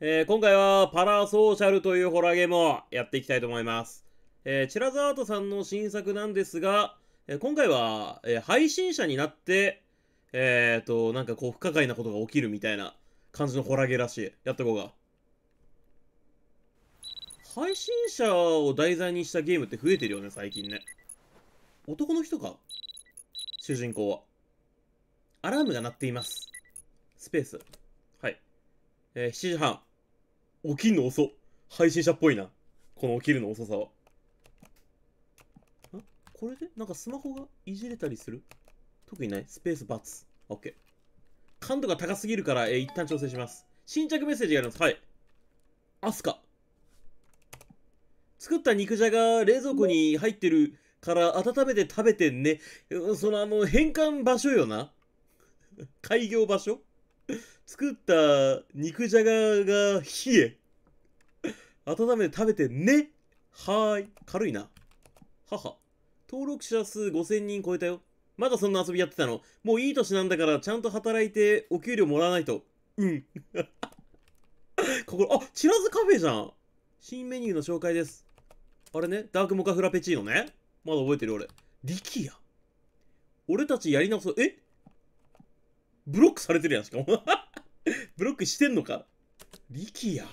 えー、今回はパラソーシャルというホラーゲームをやっていきたいと思います。えー、チラザートさんの新作なんですが、えー、今回は、え配信者になって、えっと、なんかこう不可解なことが起きるみたいな感じのホラーゲーらしい。やってこうか。配信者を題材にしたゲームって増えてるよね、最近ね。男の人か主人公は。アラームが鳴っています。スペース。はい。えー、7時半。起きんの遅。配信者っぽいな。この起きるの遅さは。んこれでなんかスマホがいじれたりする特にない。スペース×。OK。感度が高すぎるから、えー、一旦調整します。新着メッセージがあります。はい。アスカ。作った肉じゃが冷蔵庫に入ってるから温めて食べてね。そのあの、変換場所よな。開業場所作った肉じゃがが冷え。温めて食べてね。はーい。軽いな。母。登録者数5000人超えたよ。まだそんな遊びやってたの。もういい年なんだからちゃんと働いてお給料もらわないと。うん。心あ、チラズカフェじゃん。新メニューの紹介です。あれね、ダークモカフラペチーノね。まだ覚えてる俺。力也。俺たちやり直そう。えブロックされてるやん、しかも ブロックしてんのか。キ也。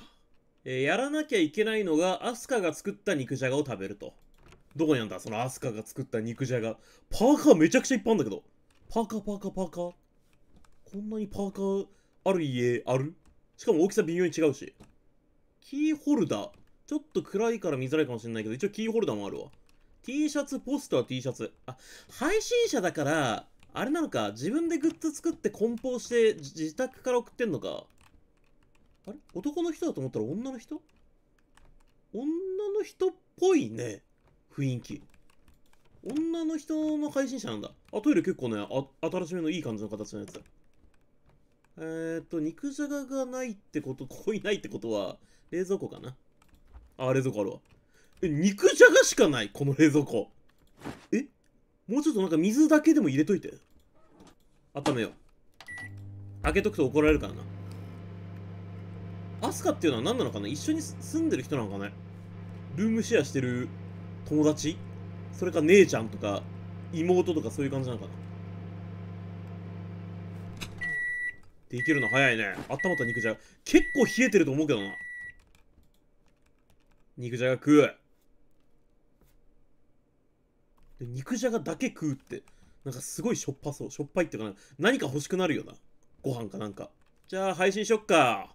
えー、やらなきゃいけないのが、アスカが作った肉じゃがを食べると。どこにあんだそのアスカが作った肉じゃが。パーカーめちゃくちゃいっぱいあるんだけど。パーカーパーカーパーカー。こんなにパーカーある家あるしかも大きさ微妙に違うし。キーホルダー。ちょっと暗いから見づらいかもしれないけど、一応キーホルダーもあるわ。T シャツ、ポスター、T シャツ。あ、配信者だから、あれなのか、自分でグッズ作って梱包して自宅から送ってんのか。あれ男の人だと思ったら女の人女の人っぽいね。雰囲気。女の人の配信者なんだ。あ、トイレ結構ね、あ新しめのいい感じの形のやつ。だ。えー、っと、肉じゃががないってこと、ここいないってことは、冷蔵庫かな。あ、冷蔵庫あるわ。え、肉じゃがしかない、この冷蔵庫。えもうちょっとなんか水だけでも入れといて。温めよう開けとくと怒られるからなアスカっていうのは何なのかな一緒に住んでる人なのかねルームシェアしてる友達それか姉ちゃんとか妹とかそういう感じなのかなできるの早いね温まった肉じゃが結構冷えてると思うけどな肉じゃが食うで肉じゃがだけ食うってなんかすごいしょっぱそう。しょっぱいっていうかな。何か欲しくなるよな。ご飯かなんか。じゃあ配信しよっか。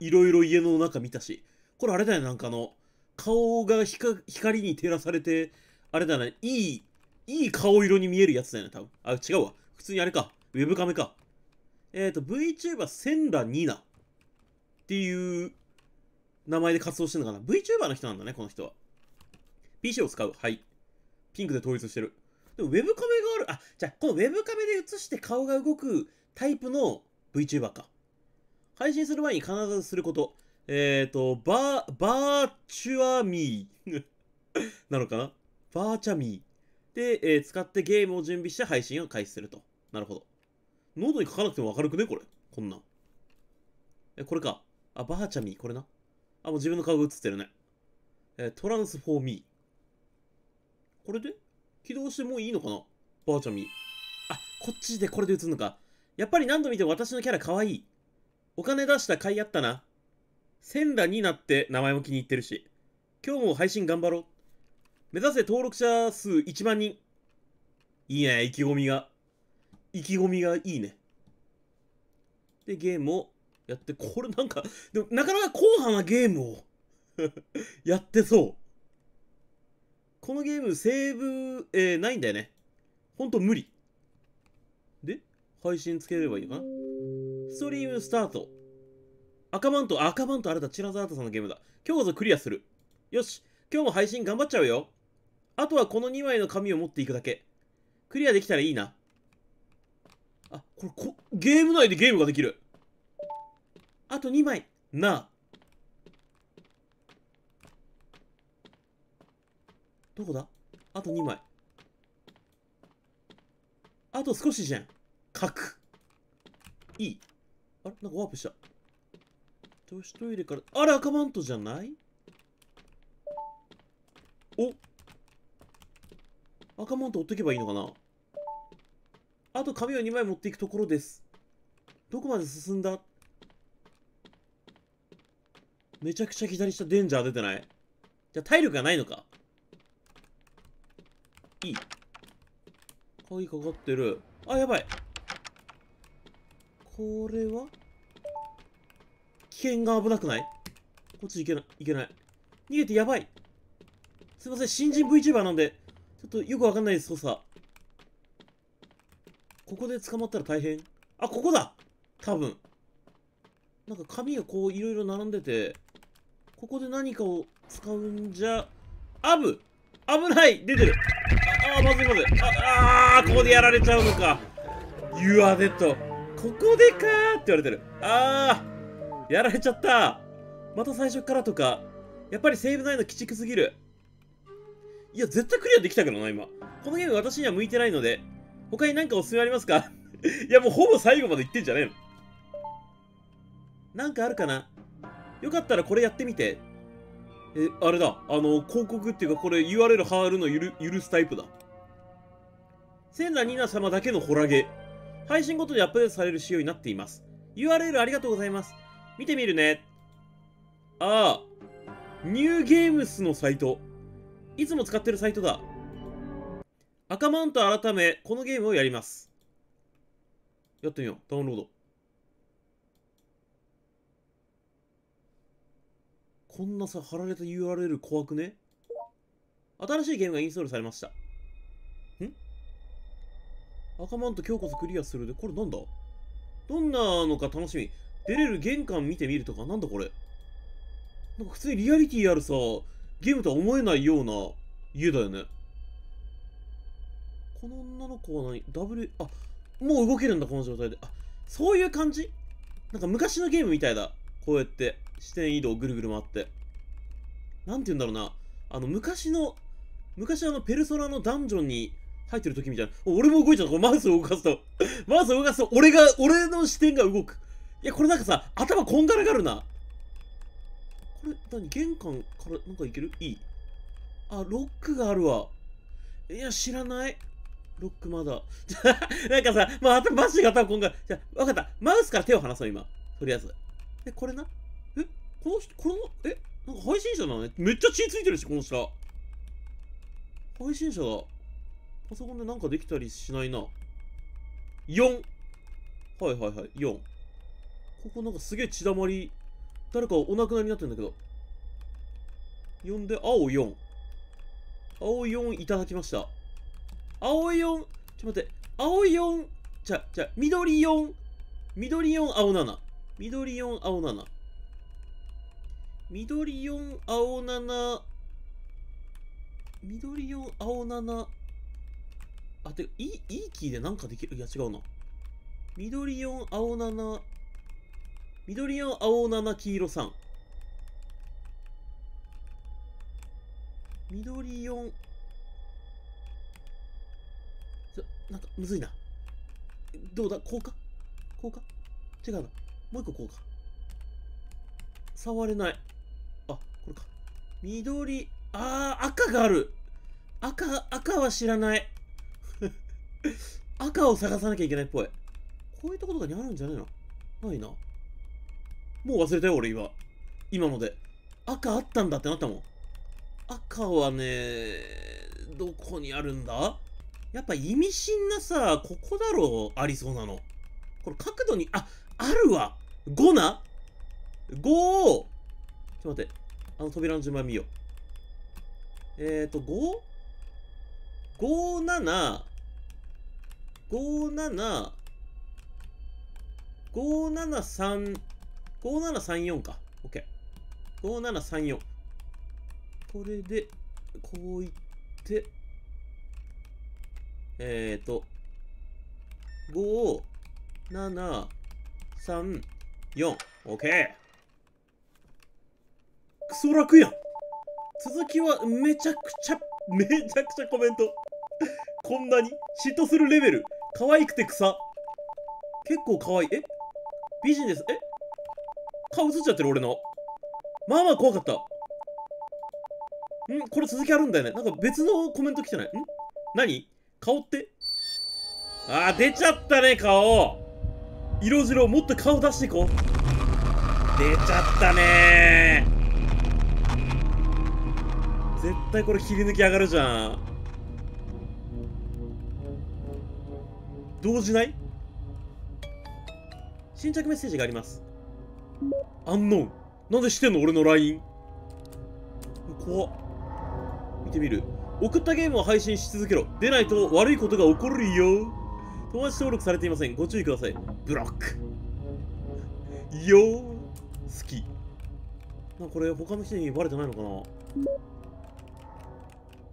いろいろ家の中見たし。これあれだよ、なんかあの、顔が光に照らされて、あれだな、いい、いい顔色に見えるやつだよね、多分。あ、違うわ。普通にあれか。ウェブカメか。えっ、ー、と、VTuber センラニナっていう名前で活動してるのかな。VTuber の人なんだね、この人は。PC を使う。はい。ピンクで統一してる。でもウェブカメがある、あ、じゃあこのウェブカメで映して顔が動くタイプの VTuber か。配信する前に必ずすること。えっ、ー、と、バー、バーチュアミー なのかなバーチャミー。で、えー、使ってゲームを準備して配信を開始すると。なるほど。喉に書かなくても明るくねこれ。こんなえ、これか。あ、バーチャミー。これな。あ、もう自分の顔が映ってるね。えー、トランスフォーミー。これで起動してもういいのかなバーチャミ。あ、こっちでこれで映んのか。やっぱり何度見ても私のキャラ可愛い。お金出した甲斐あったな。センラになって名前も気に入ってるし。今日も配信頑張ろう。目指せ登録者数1万人。いいね、意気込みが。意気込みがいいね。で、ゲームをやって、これなんか、でもなかなか後半はゲームを やってそう。このゲーム、セーブ、えー、ないんだよね。ほんと無理。で、配信つければいいのかなストリームスタート。赤マント、赤マントあれだ、チラザータさんのゲームだ。今日こそクリアする。よし、今日も配信頑張っちゃうよ。あとはこの2枚の紙を持っていくだけ。クリアできたらいいな。あ、これこ、ゲーム内でゲームができる。あと2枚。なあ。どこだあと2枚。あと少しじゃん。書く。いい。あれなんかワープした。女子トイレから、あれ赤マントじゃないお赤マント追っとけばいいのかなあと紙を2枚持っていくところです。どこまで進んだめちゃくちゃ左下デンジャー出てないじゃあ体力がないのかいい。鍵かかってる。あ、やばい。これは危険が危なくないこっち行けない、行けない。逃げてやばい。すいません、新人 VTuber なんで、ちょっとよくわかんないです、操作。ここで捕まったら大変。あ、ここだ多分。なんか紙がこういろいろ並んでて、ここで何かを使うんじゃ、あぶ危ない出てるあまずいまずいああここでやられちゃうのか You are dead ここでかーって言われてるあーやられちゃったまた最初からとかやっぱりセーブないの鬼畜すぎるいや絶対クリアできたけどな今このゲーム私には向いてないので他に何かおすすめありますか いやもうほぼ最後までいってんじゃねえのなんかあるかなよかったらこれやってみてえあれだあの広告っていうかこれ URL 貼るの許すタイプだ千なニナ様だけのホラゲ。配信ごとにアップデートされる仕様になっています。URL ありがとうございます。見てみるね。ああ、ニューゲームスのサイト。いつも使ってるサイトだ。赤マウント改め、このゲームをやります。やってみよう。ダウンロード。こんなさ、貼られた URL 怖くね新しいゲームがインストールされました。赤マント今日こそクリアするで、これなんだどんなのか楽しみ。出れる玄関見てみるとか、なんだこれ。なんか普通にリアリティあるさ、ゲームとは思えないような家だよね。この女の子は何 ?W、あ、もう動けるんだ、この状態で。あ、そういう感じなんか昔のゲームみたいだ。こうやって、視点移動ぐるぐる回って。なんて言うんだろうな。あの、昔の、昔あの、ペルソナのダンジョンに入ってる時みたいな。俺も動いちゃう。これマウスを動かすと。マウスを動かすと、俺が、俺の視点が動く。いや、これなんかさ、頭こんがらがるな。これ、何玄関からなんかいけるいい。あ、ロックがあるわ。いや、知らない。ロックまだ。なんかさ、まあ、マジが頭こんがら。じゃ分わかった。マウスから手を離そう、今。とりあえず。で、これな。えこの人、この、えなんか配信者なのね。めっちゃ血ついてるし、この下。配信者だ。パソコンでなんかできたりしないな。4! はいはいはい、4。ここなんかすげえ血だまり。誰かお亡くなりになってんだけど。呼んで、青4。青4いただきました。青4、ちょっと待って、青4、じゃ、じゃ、緑4、緑4、青7。緑4、青7。緑4、青7。緑4、青7。あ、てか、いい、いいキーでなんかできるいや、違うな。緑4、青7、緑4、青7、黄色3。緑4、ちょ、なんか、むずいな。どうだこうかこうか違うな。もう一個こうか。触れない。あ、これか。緑、あー、赤がある。赤、赤は知らない。赤を探さなきゃいけないっぽい。こういったことにあるんじゃねえのないな。もう忘れたよ、俺今。今ので。赤あったんだってなったもん。赤はね、どこにあるんだやっぱ意味深なさ、ここだろう、ありそうなの。これ角度に、あ、あるわ !5 な ?5 を、ちょっと待って、あの扉の順番見よう。えっ、ー、と、5?57、57、573、5734か。OK。5734。これで、こういって、えっ、ー、と、5、7、3、4。OK。クソ楽やん続きはめちゃくちゃ、めちゃくちゃコメント。こんなに嫉妬するレベル。可愛くて草。結構可愛い。え美人です。え顔映っちゃってる俺の。まあまあ怖かった。んこれ続きあるんだよね。なんか別のコメント来てない。ん何顔ってあー、出ちゃったね、顔。色白、もっと顔出していこう。出ちゃったね絶対これ切り抜き上がるじゃん。動じない新着メッセージがあります。アンノーン。なんでしてんの俺の LINE。怖っ。見てみる。送ったゲームを配信し続けろ。出ないと悪いことが起こるよ。友達登録されていません。ご注意ください。ブロック。よー。好き。なこれ他の人にバレてないのか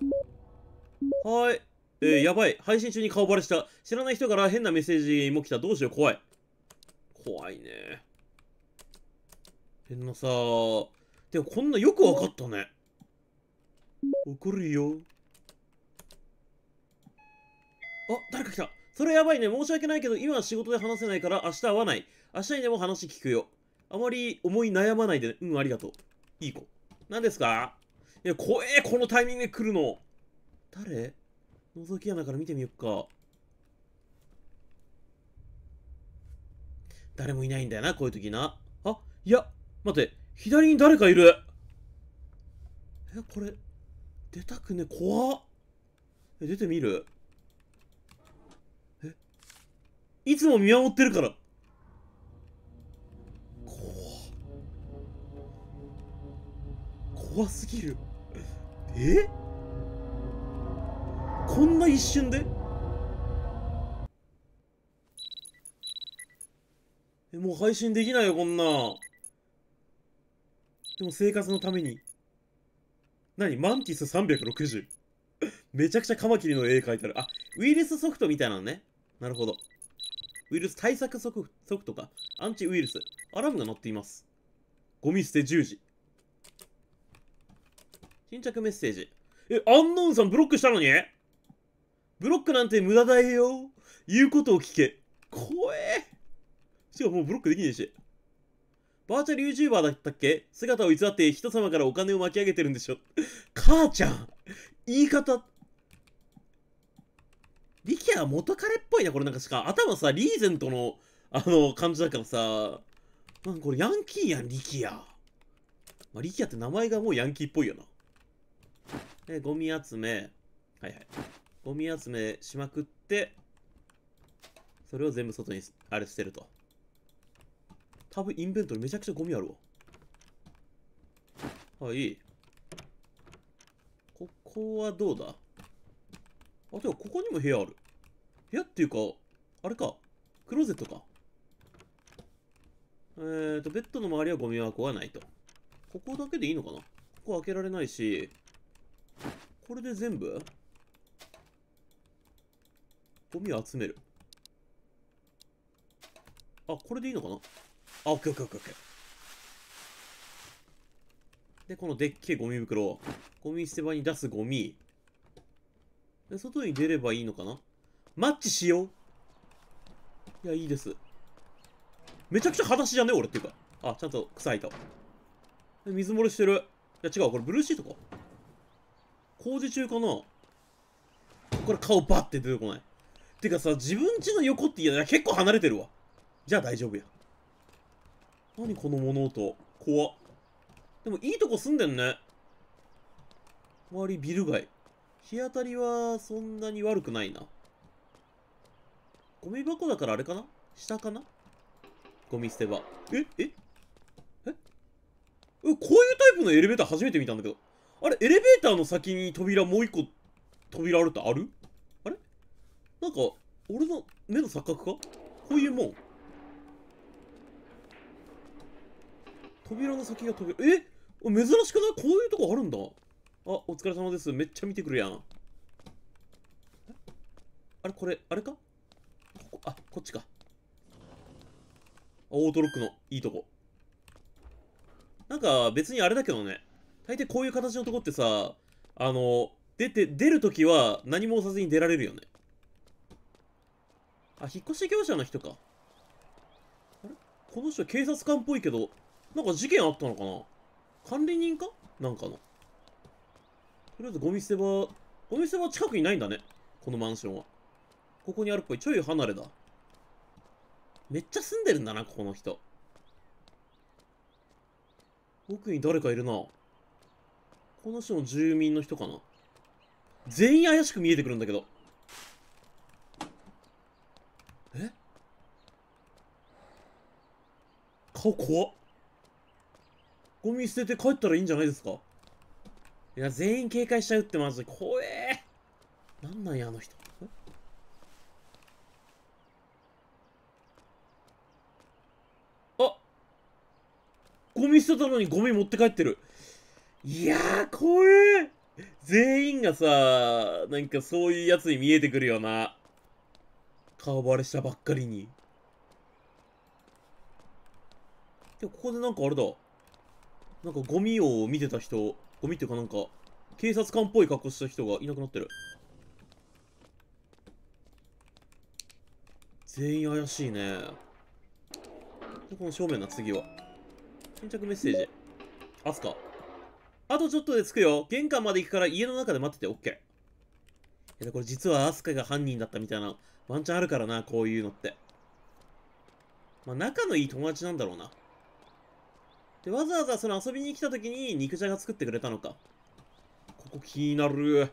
なはい。えー、やばい。配信中に顔バレした。知らない人から変なメッセージも来た。どうしよう、怖い。怖いね。変なさでもこんなよくわかったね。怒るよ。あ、誰か来た。それやばいね。申し訳ないけど、今は仕事で話せないから明日会わない。明日にでも話聞くよ。あまり思い悩まないでね。うん、ありがとう。いい子。何ですかいや、怖え、このタイミングで来るの。誰覗き穴から見てみよっか。誰もいないんだよな、こういう時な。あ、いや、待って、左に誰かいる。え、これ、出たくね、怖っ。え、出てみるえ、いつも見守ってるから。怖怖すぎる。えこんな一瞬でえ、もう配信できないよ、こんな。でも生活のために。何マンティス360。めちゃくちゃカマキリの絵描いてある。あ、ウイルスソフトみたいなのね。なるほど。ウイルス対策ソフソフトか。アンチウイルス。アラームが鳴っています。ゴミ捨て10時。新着メッセージ。え、アンノーンさんブロックしたのにブロックなんて無駄だよ言うことを聞け怖えしかももうブロックできねえしバーチャル YouTuber だったっけ姿を偽って人様からお金を巻き上げてるんでしょ母ちゃん言い方リキア元彼っぽいな、これなんかしか。頭さ、リーゼントの、あの、感じだからさ。なんかこれヤンキーやん、リキア。まあ、リキアって名前がもうヤンキーっぽいよな。え、ゴミ集め。はいはい。ゴミ集めしまくって、それを全部外に、あれ捨てると。多分インベントリめちゃくちゃゴミあるわ。はい。ここはどうだあ、てか、ここにも部屋ある。部屋っていうか、あれか。クローゼットか。えーと、ベッドの周りはゴミ箱がないと。ここだけでいいのかなここ開けられないし、これで全部ゴミを集める。あ、これでいいのかなあ、オッケーオッケーオッケーオッケー。で、このでっけえゴミ袋。ゴミ捨て場に出すゴミ。で、外に出ればいいのかなマッチしよういや、いいです。めちゃくちゃ裸足じゃね俺っていうか。あ、ちゃんと草いた。水漏れしてる。いや、違う。これブルーシートか。工事中かなこれ顔バッて出てこない。てかさ、自分家の横って、いや、結構離れてるわ。じゃあ大丈夫や。何この物音。怖でもいいとこ住んでんね。周りビル街。日当たりはそんなに悪くないな。ゴミ箱だからあれかな下かなゴミ捨て場。ええええこういうタイプのエレベーター初めて見たんだけど。あれ、エレベーターの先に扉もう一個、扉あるってあるなんか、俺の目の錯覚かこういうもん。扉の先が扉、え珍しくないこういうとこあるんだ。あ、お疲れ様です。めっちゃ見てくるやん。あれこれ、あれかここ、あ、こっちか。オートロックのいいとこ。なんか別にあれだけどね。大抵こういう形のとこってさ、あの、出て、出るときは何もさずに出られるよね。あ、引っ越し業者の人か。あれこの人警察官っぽいけど、なんか事件あったのかな管理人かなんかの。とりあえずゴミ捨て場、ゴミ捨て場近くにないんだね。このマンションは。ここにあるっぽい。ちょい離れだ。めっちゃ住んでるんだな、ここの人。奥に誰かいるな。この人も住民の人かな。全員怪しく見えてくるんだけど。顔怖っゴミ捨てて帰ったらいいんじゃないですかいや全員警戒しちゃうってマジで怖えなんなんやあの人あゴミ捨てたのにゴミ持って帰ってるいやー怖え全員がさなんかそういうやつに見えてくるよな顔バレしたばっかりにで、ここでなんかあれだ。なんかゴミを見てた人、ゴミっていうかなんか、警察官っぽい格好した人がいなくなってる。全員怪しいね。で、この正面な、次は。先着メッセージ。アスカ。あとちょっとで着くよ。玄関まで行くから家の中で待ってて、オッケー。いや、これ実はアスカが犯人だったみたいな、ワンチャンあるからな、こういうのって。まあ、仲のいい友達なんだろうな。で、わざわざその遊びに来た時に肉じゃが作ってくれたのか。ここ気になる。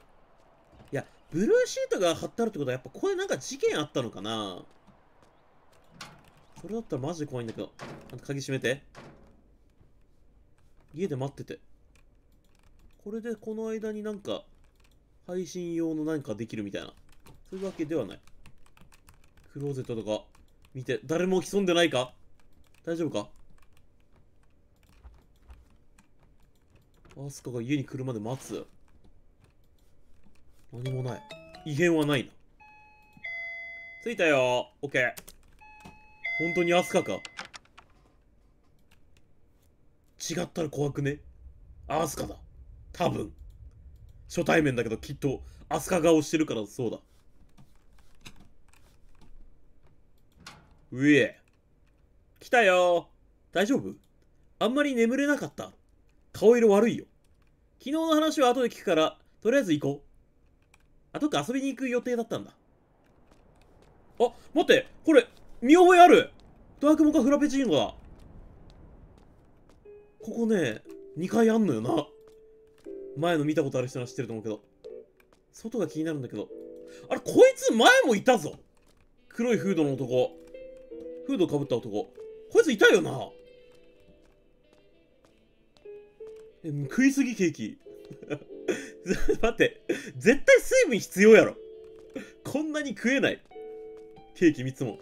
いや、ブルーシートが貼ってあるってことは、やっぱここでなんか事件あったのかなそれだったらマジで怖いんだけど。あ鍵閉めて。家で待ってて。これでこの間になんか、配信用のなんかできるみたいな。そういうわけではない。クローゼットとか、見て、誰も潜んでないか大丈夫かアスカが家に来るまで待つ何もない異変はないな着いたよオッケー本当にアスカか違ったら怖くねアスカだ多分初対面だけどきっとアスカ顔してるからそうだうエ来たよ大丈夫あんまり眠れなかった顔色悪いよ。昨日の話は後で聞くから、とりあえず行こう。あ、とっか遊びに行く予定だったんだ。あ、待って、これ、見覚えあるドラクモかフラペチーノだ。ここね、2階あんのよな。前の見たことある人は知ってると思うけど。外が気になるんだけど。あれ、こいつ前もいたぞ黒いフードの男。フードかぶった男。こいついたよな。食いすぎケーキ。待って、絶対水分必要やろ。こんなに食えない。ケーキ3つも。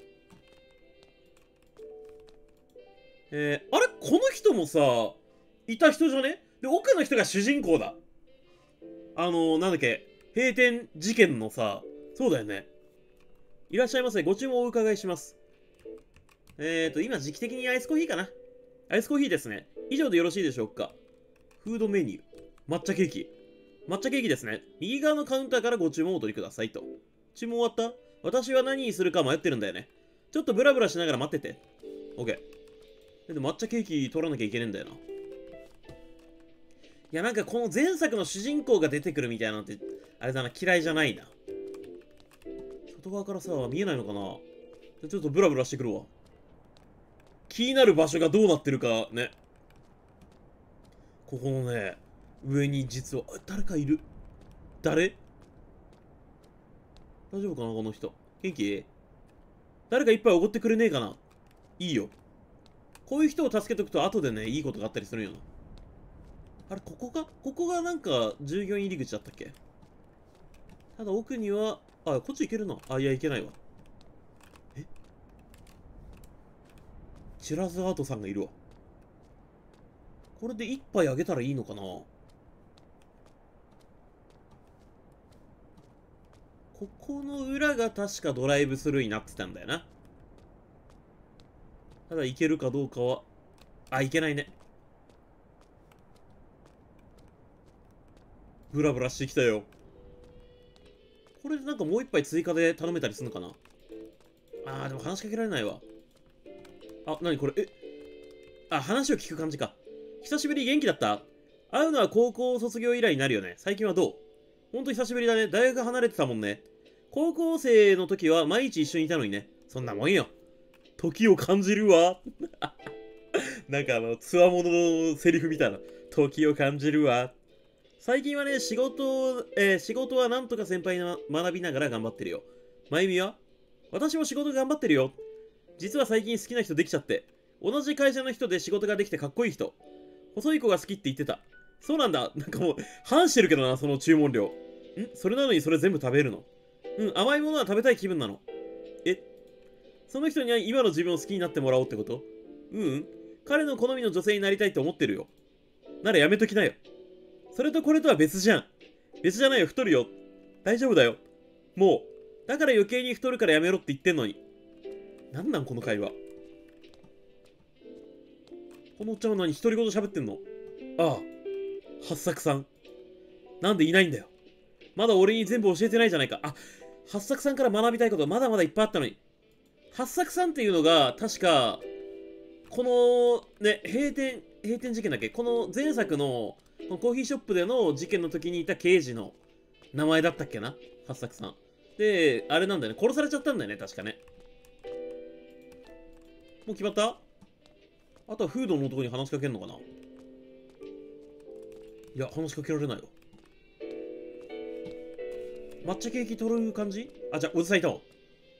えー、あれこの人もさ、いた人じゃねで、奥の人が主人公だ。あのー、なんだっけ、閉店事件のさ、そうだよね。いらっしゃいませ。ご注文をお伺いします。えーと、今時期的にアイスコーヒーかな。アイスコーヒーですね。以上でよろしいでしょうか。フードメニュー。抹茶ケーキ。抹茶ケーキですね。右側のカウンターからご注文をお取りくださいと。注文終わった私は何にするか迷ってるんだよね。ちょっとブラブラしながら待ってて。オッケー。で、抹茶ケーキ取らなきゃいけねえんだよな。いや、なんかこの前作の主人公が出てくるみたいなんって、あれだな、嫌いじゃないな。外側からさ、見えないのかなちょっとブラブラしてくるわ。気になる場所がどうなってるかね。ここのね、上に実は、誰かいる。誰大丈夫かなこの人。元気誰か一杯おごってくれねえかないいよ。こういう人を助けとくと後でね、いいことがあったりするよな。あれ、ここかここがなんか従業員入り口だったっけただ奥には、あ、こっち行けるな。あ、いや、行けないわ。えチラズアートさんがいるわ。これで1杯あげたらいいのかなここの裏が確かドライブスルーになってたんだよな。ただいけるかどうかは、あ、いけないね。ブラブラしてきたよ。これでなんかもう一杯追加で頼めたりするのかなあー、でも話しかけられないわ。あ、なにこれ、え、あ、話を聞く感じか。久しぶり元気だった会うのは高校卒業以来になるよね。最近はどうほんと久しぶりだね。大学離れてたもんね。高校生の時は毎日一緒にいたのにね。そんなもんよ。時を感じるわ。なんかあの、つわもののセリフみたいな。時を感じるわ。最近はね、仕事、えー、仕事はなんとか先輩の学びながら頑張ってるよ。まゆみは私も仕事頑張ってるよ。実は最近好きな人できちゃって。同じ会社の人で仕事ができてかっこいい人。細い子が好きって言ってた。そうなんだ。なんかもう、反してるけどな、その注文量。んそれなのにそれ全部食べるの。うん、甘いものは食べたい気分なの。えその人には今の自分を好きになってもらおうってことうん、うん、彼の好みの女性になりたいって思ってるよ。ならやめときなよ。それとこれとは別じゃん。別じゃないよ、太るよ。大丈夫だよ。もう。だから余計に太るからやめろって言ってんのに。なんなんこの会話。このおっちゃんは何独り言喋ってんのああ、八作さん。なんでいないんだよ。まだ俺に全部教えてないじゃないか。あ、八作さんから学びたいことまだまだいっぱいあったのに。八作さんっていうのが、確か、この、ね、閉店、閉店事件だっけこの前作の、このコーヒーショップでの事件の時にいた刑事の名前だったっけな八作さん。で、あれなんだよね。殺されちゃったんだよね、確かね。もう決まったあとはフードの男に話しかけるのかないや、話しかけられないわ。抹茶ケーキ取る感じあ、じゃあ、おじさんいたわ。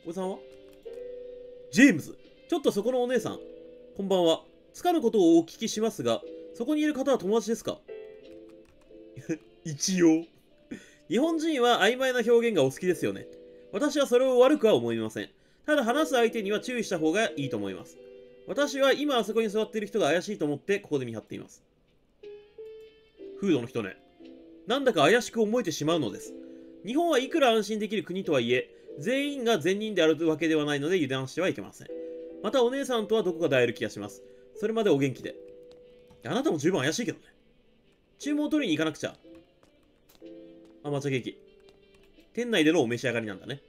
おじさんはジェームズ。ちょっとそこのお姉さん。こんばんは。つかぬことをお聞きしますが、そこにいる方は友達ですか一応。日本人は曖昧な表現がお好きですよね。私はそれを悪くは思いません。ただ話す相手には注意した方がいいと思います。私は今あそこに座っている人が怪しいと思ってここで見張っています。フードの人ね。なんだか怪しく思えてしまうのです。日本はいくら安心できる国とはいえ、全員が善人であるわけではないので油断してはいけません。またお姉さんとはどこかで会える気がします。それまでお元気で。あなたも十分怪しいけどね。注文を取りに行かなくちゃ。あ、抹茶ケーキ。店内でのお召し上がりなんだね。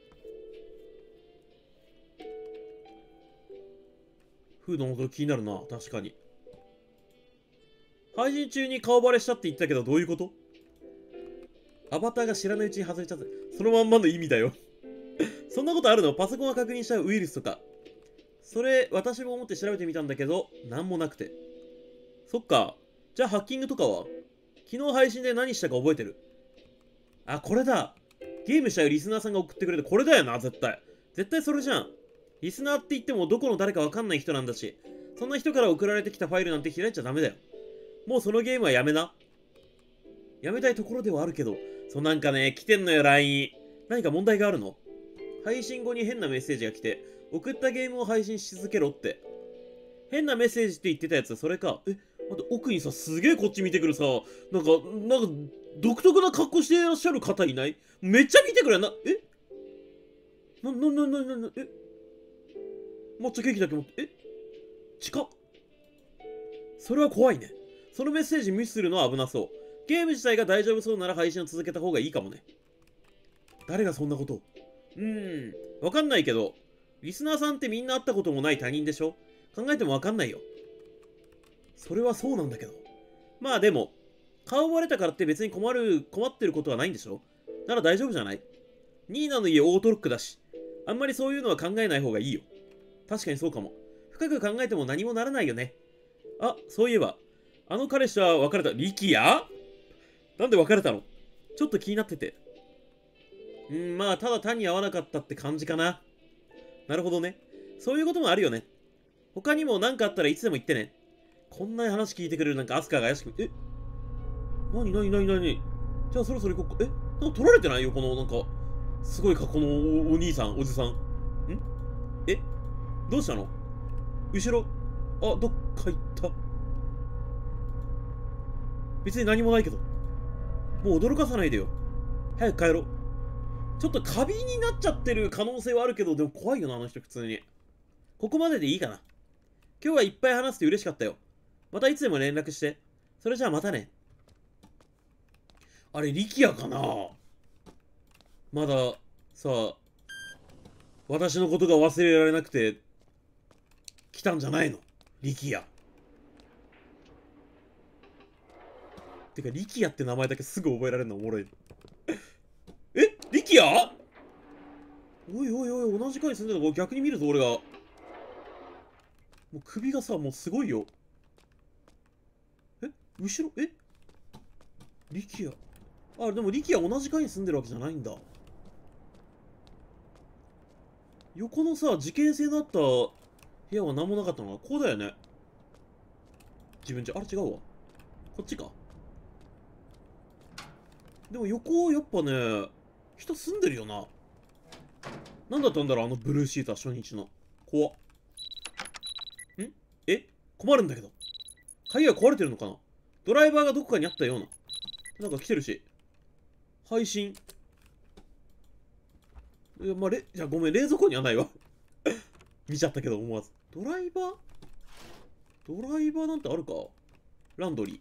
フードの音気になるな。確かに。配信中に顔バレしたって言ったけど、どういうことアバターが知らないうちに外れちゃった。そのまんまの意味だよそんなことあるのパソコンが確認したウイルスとか。それ、私も思って調べてみたんだけど、なんもなくて。そっか。じゃあハッキングとかは昨日配信で何したか覚えてるあ、これだ。ゲームしたよリスナーさんが送ってくれて、これだよな、絶対。絶対それじゃん。リスナーって言ってもどこの誰かわかんない人なんだし、そんな人から送られてきたファイルなんて開いちゃダメだよ。もうそのゲームはやめな。やめたいところではあるけど、そうなんかね、来てんのよ、LINE。何か問題があるの配信後に変なメッセージが来て、送ったゲームを配信し続けろって。変なメッセージって言ってたやつ、それか。え、待って、奥にさ、すげえこっち見てくるさ、なんか、なんか、独特な格好していらっしゃる方いないめっちゃ見てくれな、えな、な、な、な、な、え抹茶ケーキだけ持って、え近っそれは怖いね。そのメッセージ無視するのは危なそう。ゲーム自体が大丈夫そうなら配信を続けた方がいいかもね。誰がそんなことうーん、わかんないけど、リスナーさんってみんな会ったこともない他人でしょ考えてもわかんないよ。それはそうなんだけど。まあでも、顔バレたからって別に困る、困ってることはないんでしょなら大丈夫じゃないニーナの家オートロックだし、あんまりそういうのは考えない方がいいよ。確かにそうかも。深く考えても何もならないよね。あ、そういえば、あの彼氏は別れた、力アなんで別れたのちょっと気になってて。うん、まあ、ただ単に合わなかったって感じかな。なるほどね。そういうこともあるよね。他にも何かあったらいつでも言ってね。こんな話聞いてくれるなんかアスカが怪しく、えなになになになにじゃあそろそろ行こっか。えなんか取られてないよこの、なんか、すごい格このお兄さん、おじさん。どうしたの後ろあどっか行った別に何もないけどもう驚かさないでよ早く帰ろうちょっと過敏になっちゃってる可能性はあるけどでも怖いよなあの人普通にここまででいいかな今日はいっぱい話して嬉しかったよまたいつでも連絡してそれじゃあまたねあれ力也かなまださ私のことが忘れられなくて来たんじゃないの力也。てか、力也って名前だけすぐ覚えられるのおもろい。え力也おいおいおい、同じ階に住んでるの逆に見るぞ、俺が。もう首がさ、もうすごいよ。え後ろえ力也。あ、でも力也同じ階に住んでるわけじゃないんだ。横のさ、事件性のあった部屋は何もなかったのが、ここだよね。自分じゃ、あれ違うわ。こっちか。でも横、やっぱね、人住んでるよな。なんだったんだろう、あのブルーシーター初日の。怖っ。んえ困るんだけど。鍵が壊れてるのかなドライバーがどこかにあったような。なんか来てるし。配信。いや、まあ、れ、じゃあごめん、冷蔵庫にはないわ 見ちゃったけど、思わず。ドライバードライバーなんてあるかランドリー。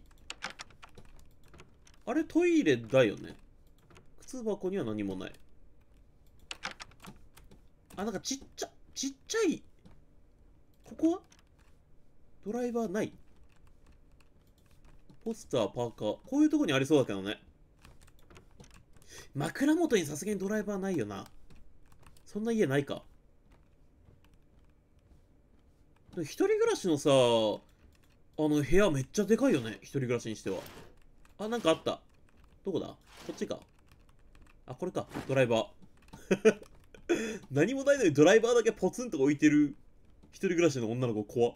あれトイレだよね。靴箱には何もない。あ、なんかちっちゃ、ちっちゃい。ここはドライバーない。ポスター、パーカー。こういうとこにありそうだけどね。枕元にさすがにドライバーないよな。そんな家ないか。一人暮らしのさ、あの部屋めっちゃでかいよね。一人暮らしにしては。あ、なんかあった。どこだこっちか。あ、これか。ドライバー。何もないのにドライバーだけポツンと置いてる一人暮らしの女の子怖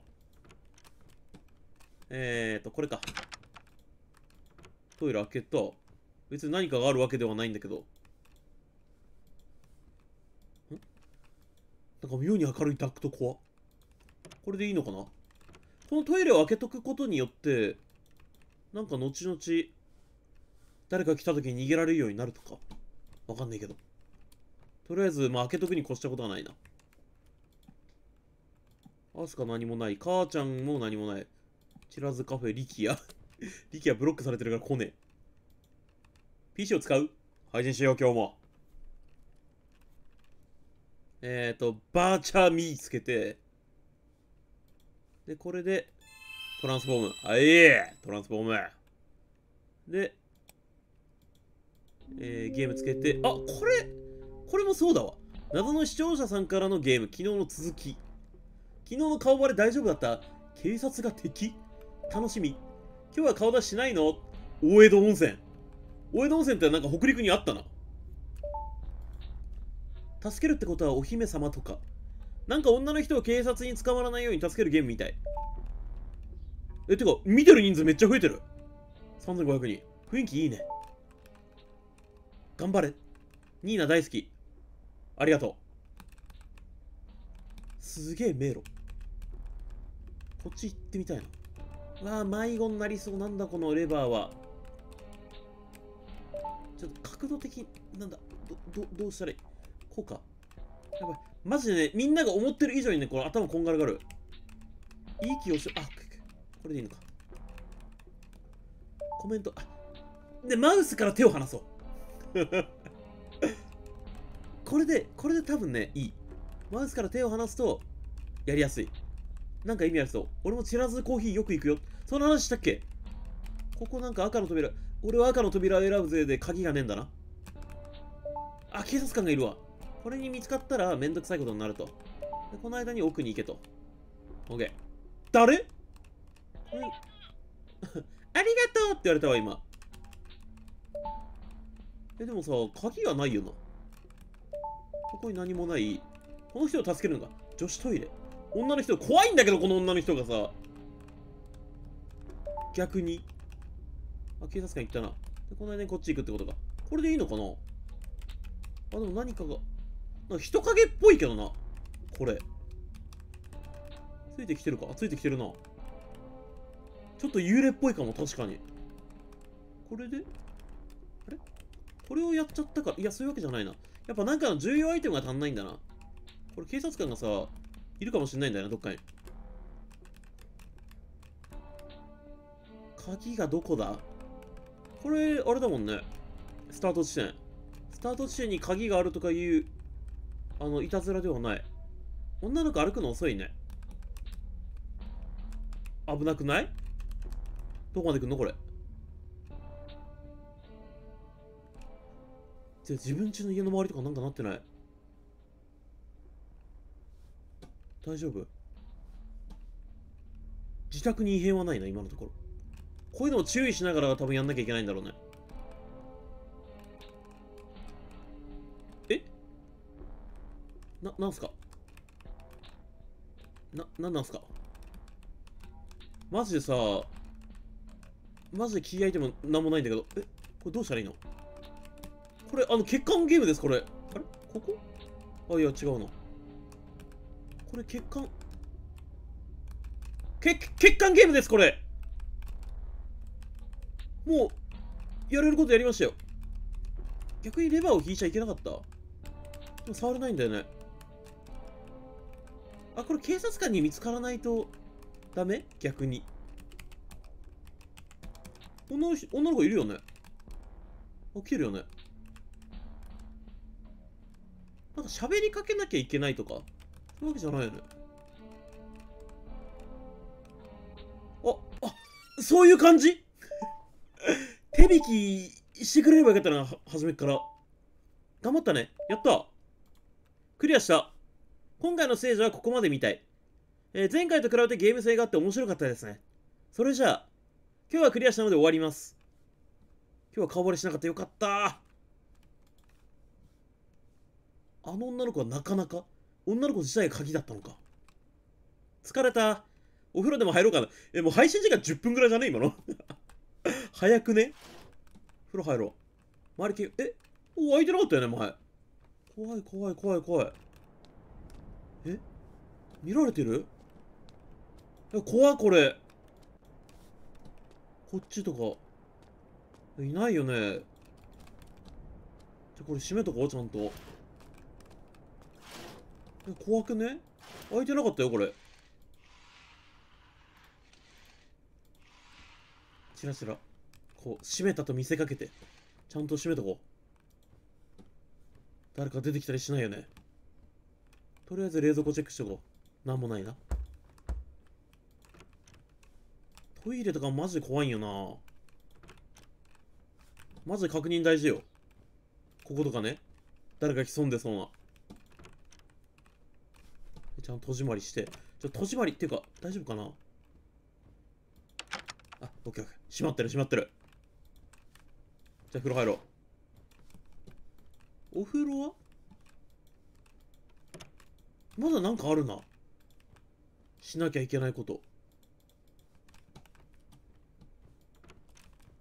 えーと、これか。トイレ開けた。別に何かがあるわけではないんだけど。んなんか妙に明るいダクト怖これでいいのかなこのトイレを開けとくことによって、なんか後々、誰か来た時に逃げられるようになるとか。わかんないけど。とりあえず、まあ、開けとくに越したことはないな。アスカ何もない。母ちゃんも何もない。チラズカフェ、リキア。リキアブロックされてるから来ねえ。PC を使う配信しよう、今日も。えっ、ー、と、バーチャーミーつけて、で、これで、トランスフォーム。あ、ええトランスフォーム。で、えー、ゲームつけて、あ、これ、これもそうだわ。謎の視聴者さんからのゲーム、昨日の続き。昨日の顔バレ大丈夫だった警察が敵楽しみ。今日は顔出ししないの大江戸温泉。大江戸温泉ってなんか北陸にあったな。助けるってことはお姫様とか。なんか女の人を警察に捕まらないように助けるゲームみたい。え、てか、見てる人数めっちゃ増えてる。3500人。雰囲気いいね。頑張れ。ニーナ大好き。ありがとう。すげえ迷路。こっち行ってみたいな。わあ、迷子になりそう。なんだこのレバーは。ちょっと角度的、なんだ、ど、ど、どうしたらいいこうか。やばい。マジで、ね、みんなが思ってる以上にね、この頭こんがらがる。いい気をし、あ、これでいいのか。コメント、あ、で、マウスから手を離そう。これで、これで多分ね、いい。マウスから手を離すと、やりやすい。なんか意味ある人、俺も知らずコーヒーよく行くよ。その話したっけここなんか赤の扉。俺は赤の扉を選ぶぜで鍵がねえんだな。あ、警察官がいるわ。これに見つかったらめんどくさいことになると。でこの間に奥に行けと。OK。誰、はい。ありがとうって言われたわ、今。え、でもさ、鍵がないよな。ここに何もない。この人を助けるのが女子トイレ。女の人、怖いんだけど、この女の人がさ。逆に。あ、警察官行ったな。で、この間にこっち行くってことか。これでいいのかなあ、でも何かが。人影っぽいけどな。これ。ついてきてるかついてきてるな。ちょっと幽霊っぽいかも、確かに。これであれこれをやっちゃったか。いや、そういうわけじゃないな。やっぱなんかの重要アイテムが足んないんだな。これ警察官がさ、いるかもしんないんだよな、どっかに。鍵がどこだこれ、あれだもんね。スタート地点。スタート地点に鍵があるとかいうあの、いたずらではない。女の子歩くの遅いね。危なくないどこまで来んのこれ。じゃ自分家の家の周りとかなんかなってない大丈夫自宅に異変はないな、今のところ。こういうのを注意しながら多分やんなきゃいけないんだろうね。な、なんすかな、なんなんすかマジでさ、マジでキーアイテムなんもないんだけど、え、これどうしたらいいのこれ、あの、欠陥ゲームです、これ。あれここあ、いや、違うの。これ、欠陥。け、欠陥ゲームです、これもう、やれることやりましたよ。逆にレバーを引いちゃいけなかった。でも触れないんだよね。あ、これ警察官に見つからないとダメ逆に。女の女の子いるよね起きるよねなんか喋りかけなきゃいけないとかそういうわけじゃないよねあ、あ、そういう感じ 手引きしてくれればよかったな、初めから。頑張ったね。やった。クリアした。今回のステージはここまでみたい。えー、前回と比べてゲーム性があって面白かったですね。それじゃあ、今日はクリアしたので終わります。今日は顔バレしなかったよかったあの女の子はなかなか女の子自体が鍵だったのか。疲れた。お風呂でも入ろうかな。え、もう配信時間10分ぐらいじゃね今の。早くね風呂入ろう。周り系、えお、開いてなかったよね、前。怖い怖い怖い怖い。見られてる怖これ。こっちとか。いないよね。じゃ、これ閉めとこう、ちゃんと。怖くね開いてなかったよ、これ。チラチラ。こう、閉めたと見せかけて。ちゃんと閉めとこう。誰か出てきたりしないよね。とりあえず冷蔵庫チェックしとこう。なんもないな。トイレとかマジで怖いよな。マジで確認大事よ。こことかね。誰か潜んでそうな。ちゃんと戸締まりして。ちょ、戸締まりっていうか、大丈夫かなあ、オッケーオッケー。閉まってる閉まってる。じゃあ風呂入ろう。お風呂はまだなんかあるな。しなきゃいけないこと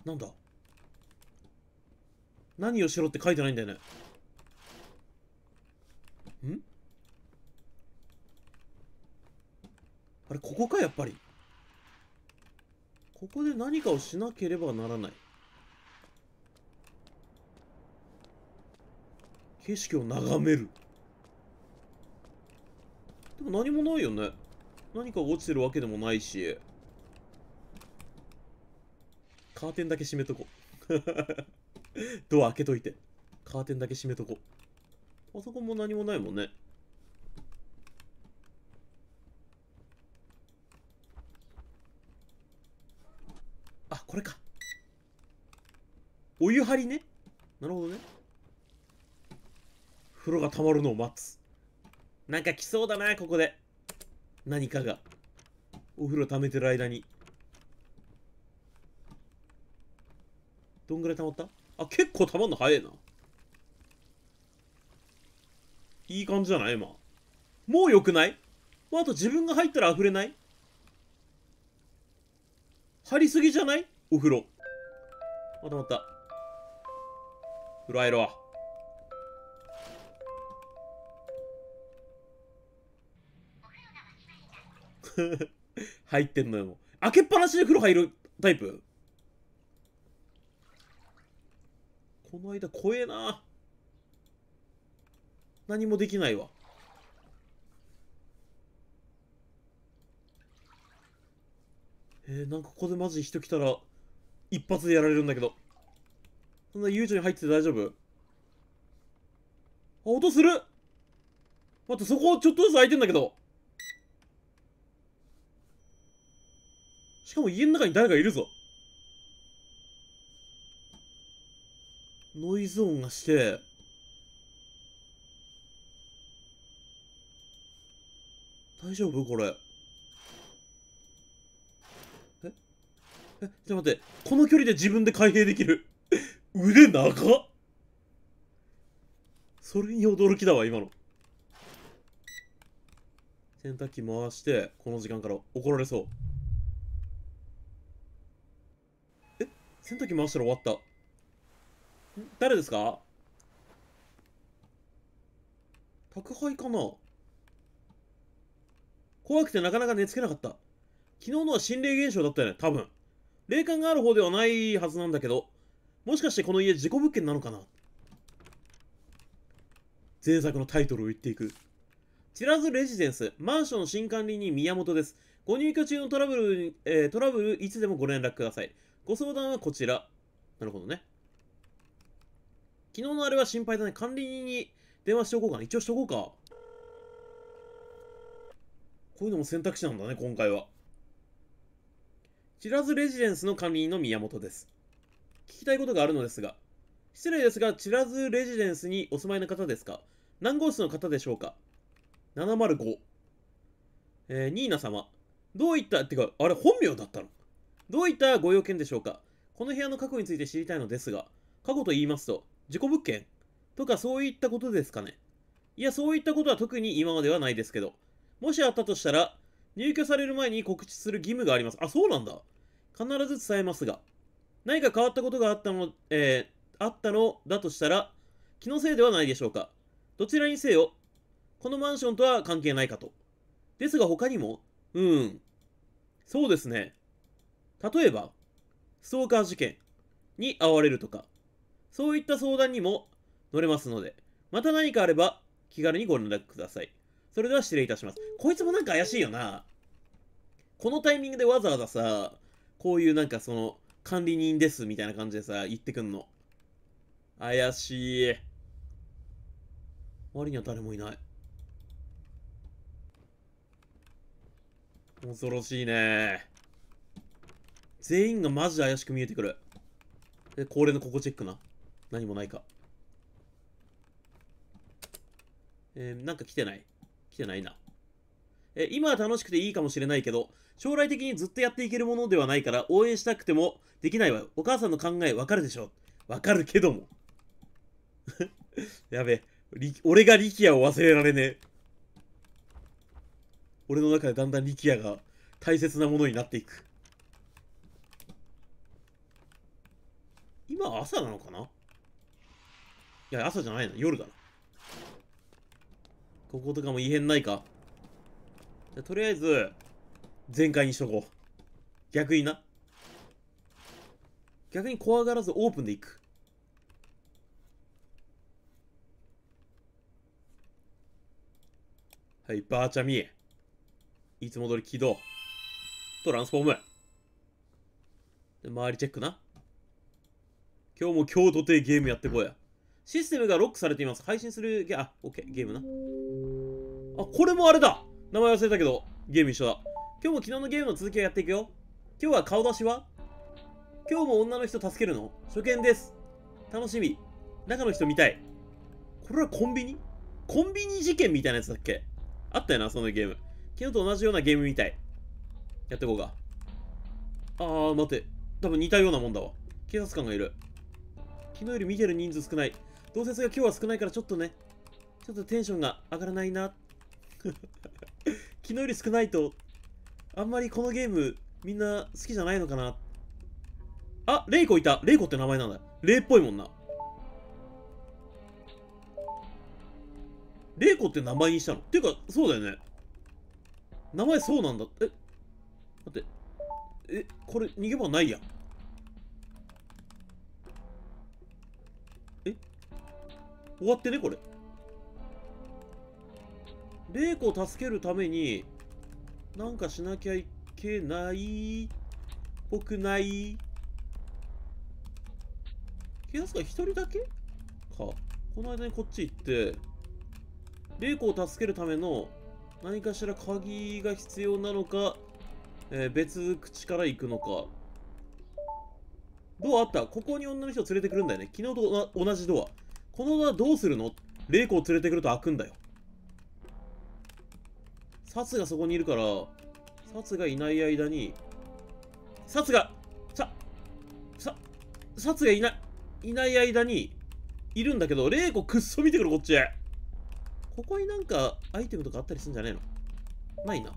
なんだ何をしろって書いてないんだよねんあれここかやっぱりここで何かをしなければならない景色を眺めるでも何もないよね何か落ちてるわけでもないし。カーテンだけ閉めとこ。ドア開けといて。カーテンだけ閉めとこ。あそこも何もないもんね。あ、これか。お湯張りね。なるほどね。風呂がたまるのを待つ。なんか来そうだな、ここで。何かがお風呂溜めてる間にどんぐらい溜まったあ結構溜まんの早いないい感じじゃない今もう良くないもうあと自分が入ったら溢れない張りすぎじゃないお風呂またまた風呂入ろ入ってんのよ。開けっぱなしで風呂入るタイプこの間怖えな何もできないわ。えー、なんかここでマジ人来たら一発でやられるんだけど。そんな悠長に入ってて大丈夫あ、音する待って、そこちょっとずつ開いてんだけど。かも家の中に誰かいるぞノイズ音がして大丈夫これええちょっと待ってこの距離で自分で開閉できる腕長っそれに驚きだわ今の洗濯機回してこの時間から怒られそう洗濯機回したら終わった。誰ですか宅配かな怖くてなかなか寝つけなかった。昨日のは心霊現象だったよね、多分。霊感がある方ではないはずなんだけど、もしかしてこの家事故物件なのかな前作のタイトルを言っていく。チラズレジデンス、マンションの新管理人宮本です。ご入居中のトラブル、えー、トラブルいつでもご連絡ください。ご相談はこちら。なるほどね。昨日のあれは心配だね。管理人に電話しておこうかな。一応しとこうか。こういうのも選択肢なんだね、今回は。知らずレジデンスの管理人の宮本です。聞きたいことがあるのですが。失礼ですが、知らずレジデンスにお住まいの方ですか何号室の方でしょうか ?705。えー、ニーナ様。どういった、ってか、あれ本名だったのどういったご用件でしょうかこの部屋の過去について知りたいのですが、過去と言いますと、事故物件とかそういったことですかねいや、そういったことは特に今まではないですけど、もしあったとしたら、入居される前に告知する義務があります。あ、そうなんだ。必ず伝えますが、何か変わったことがあったの、えー、あったのだとしたら、気のせいではないでしょうか。どちらにせよ、このマンションとは関係ないかと。ですが他にも、うーん、そうですね。例えば、ストーカー事件に遭われるとか、そういった相談にも乗れますので、また何かあれば気軽にご連絡ください。それでは失礼いたします。こいつもなんか怪しいよな。このタイミングでわざわざさ、こういうなんかその、管理人ですみたいな感じでさ、言ってくんの。怪しい。周りには誰もいない。恐ろしいね全員がマジで怪しく見えてくる。で、恒例のここチェックな。何もないか。えー、なんか来てない来てないな。え今は楽しくていいかもしれないけど、将来的にずっとやっていけるものではないから応援したくてもできないわよ。お母さんの考えわかるでしょ。わかるけども。やべ俺が力也を忘れられねえ。俺の中でだんだん力也が大切なものになっていく。今朝なのかないや、朝じゃないの。夜だな。こことかも異変ないかじゃ、とりあえず、全開にしとこう。逆にな。逆に怖がらずオープンでいく。はい、バーチャミー。いつも通り起動。トランスフォーム。で、周りチェックな。今日も今日とてゲームやってこうや。システムがロックされています。配信するゲ、あ、オッケー、ゲームな。あ、これもあれだ名前忘れたけど、ゲーム一緒だ。今日も昨日のゲームの続きをやっていくよ。今日は顔出しは今日も女の人助けるの初見です。楽しみ。中の人見たい。これはコンビニコンビニ事件みたいなやつだっけあったよな、そのゲーム。昨日と同じようなゲームみたい。やってこうか。あー、待って。多分似たようなもんだわ。警察官がいる。昨日より見てる人数少ない。同説が今日は少ないからちょっとね、ちょっとテンションが上がらないな。昨日より少ないと、あんまりこのゲームみんな好きじゃないのかな。あ、レイコいた。レイコって名前なんだ。レイっぽいもんな。レイコって名前にしたのっていうか、そうだよね。名前そうなんだ。え、待って。え、これ逃げ場ないやん。終わってね、これ。レイコを助けるために、なんかしなきゃいけないっぽくない警察官一人だけか。この間にこっち行って、レイコを助けるための何かしら鍵が必要なのか、えー、別口から行くのか。ドアあった。ここに女の人を連れてくるんだよね。昨日と同じドア。このままどうするのレイコを連れてくると開くんだよ。サツがそこにいるから、サツがいない間に、サツが、さ、さ、サツがいない、いない間に、いるんだけど、レイコくっそ見てくる、こっちここになんかアイテムとかあったりするんじゃねえのないな。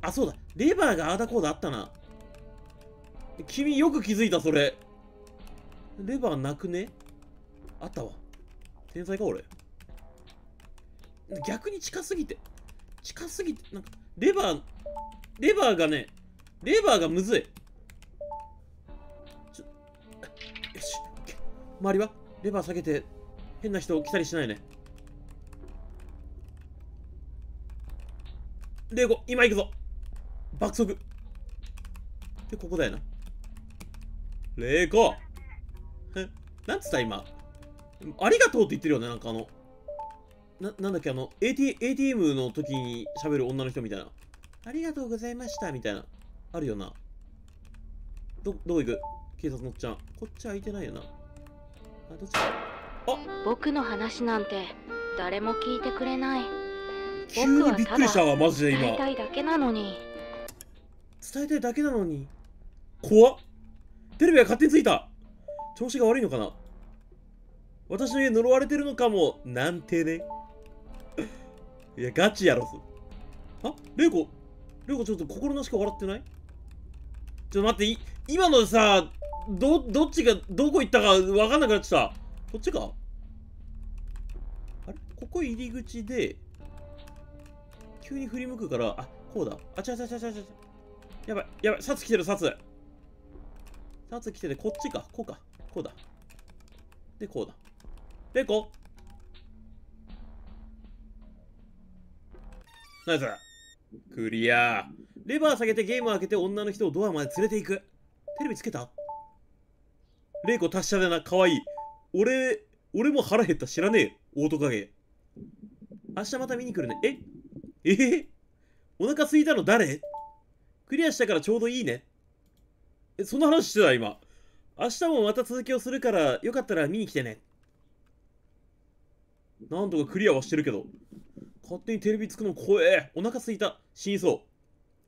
あ、そうだ。レバーがああだこうだあったな。君よく気づいた、それ。レバーなくねあったわ。天才か、俺。逆に近すぎて。近すぎて、なんか、レバー、レバーがね、レバーがむずい。ちょ、よし。周りはレバー下げて、変な人来たりしないね。レゴ、今行くぞ爆速で、ここだよな。レゴなんつった今。ありがとうって言ってるよね、なんかあの、な、なんだっけ、あの、AT、ATM の時に喋る女の人みたいな。ありがとうございました、みたいな。あるよな。ど、どこ行く警察のっちゃん。こっち空いてないよな。あ、どっちか。あ僕の話なんて、誰も聞いてくれない。急にびっくりしたわ、マジで今。伝えたいだけなのに。伝えたいだけなのに。怖っテレビが勝手についた調子が悪いのかな私の家呪われてるのかも、なんてね。いや、ガチやろ、あレイコ、レイコちょっと心なしか笑ってないちょっと待って、今のさ、ど、どっちが、どこ行ったかわかんなくなってた。こっちかあれここ入り口で、急に振り向くから、あ、こうだ。あ、ちゃちゃちゃちゃちゃ。やばい、やばい、札来てる、札。札来てて、こっちか、こうか、こうだ。で、こうだ。でこナイスクリアレバー下げてゲームを開けて女の人をドアまで連れていくテレビつけたレイコ達者だな可愛い俺俺も腹減った知らねえオートカゲ明日また見に来るねええお腹すいたの誰クリアしたからちょうどいいねえそんな話してた今明日もまた続きをするからよかったら見に来てねなんとかクリアはしてるけど。勝手にテレビつくの怖え。お腹すいた。死にそ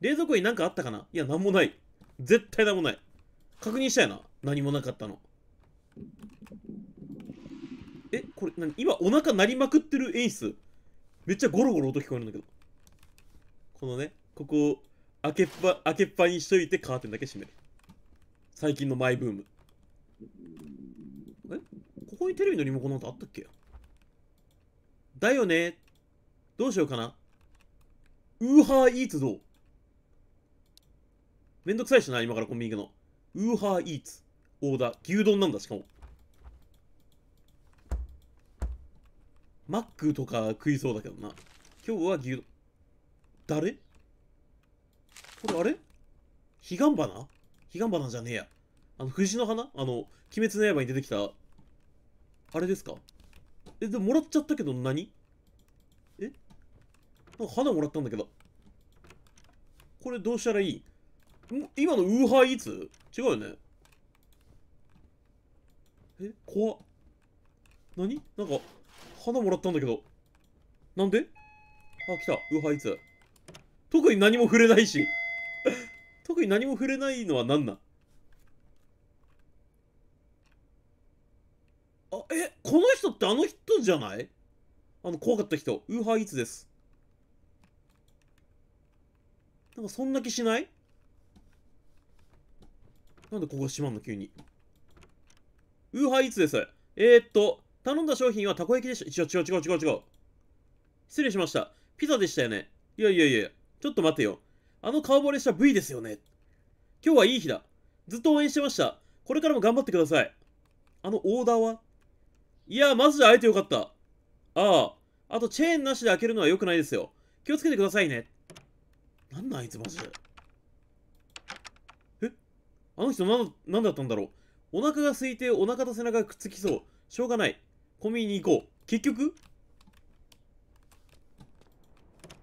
う。冷蔵庫に何かあったかないや、なんもない。絶対何もない。確認したいな。何もなかったの。え、これ何今お腹鳴りまくってる演出。めっちゃゴロゴロ音聞こえるんだけど。このね、ここを開けっぱ、開けっぱにしといてカーテンだけ閉める。最近のマイブーム。えここにテレビのリモコンなんてあったっけだよね。どうしようかな。ウーハーイーツどうめんどくさいしな、今からコンビニ行くの。ウーハーイーツ。オーダー。牛丼なんだ、しかも。マックとか食いそうだけどな。今日は牛丼。誰これあれヒガンバナヒガンバナじゃねえや。あの、藤の花あの、鬼滅の刃に出てきた、あれですかえ、でももらっちゃったけど何えなんか花もらったんだけど。これどうしたらいい今のウーハーイーツ違うよねえ怖っ。何なんか、花もらったんだけど。なんであ、来た。ウーハーイーツ。特に何も触れないし。特に何も触れないのは何なんこの人ってあの人じゃないあの、怖かった人。ウーハーイーツです。なんかそんな気しないなんでここ閉まんの急に。ウーハーイーツです。えー、っと、頼んだ商品はたこ焼きでした。違う違う違う違う違う。失礼しました。ピザでしたよね。いやいやいや、ちょっと待ってよ。あの顔バレした V ですよね。今日はいい日だ。ずっと応援してました。これからも頑張ってください。あのオーダーはいや、マジで会えてよかった。ああ。あと、チェーンなしで開けるのは良くないですよ。気をつけてくださいね。なんなんあいつマジで。えあの人なんなんだったんだろう。お腹が空いてお腹と背中がくっつきそう。しょうがない。コンビニに行こう。結局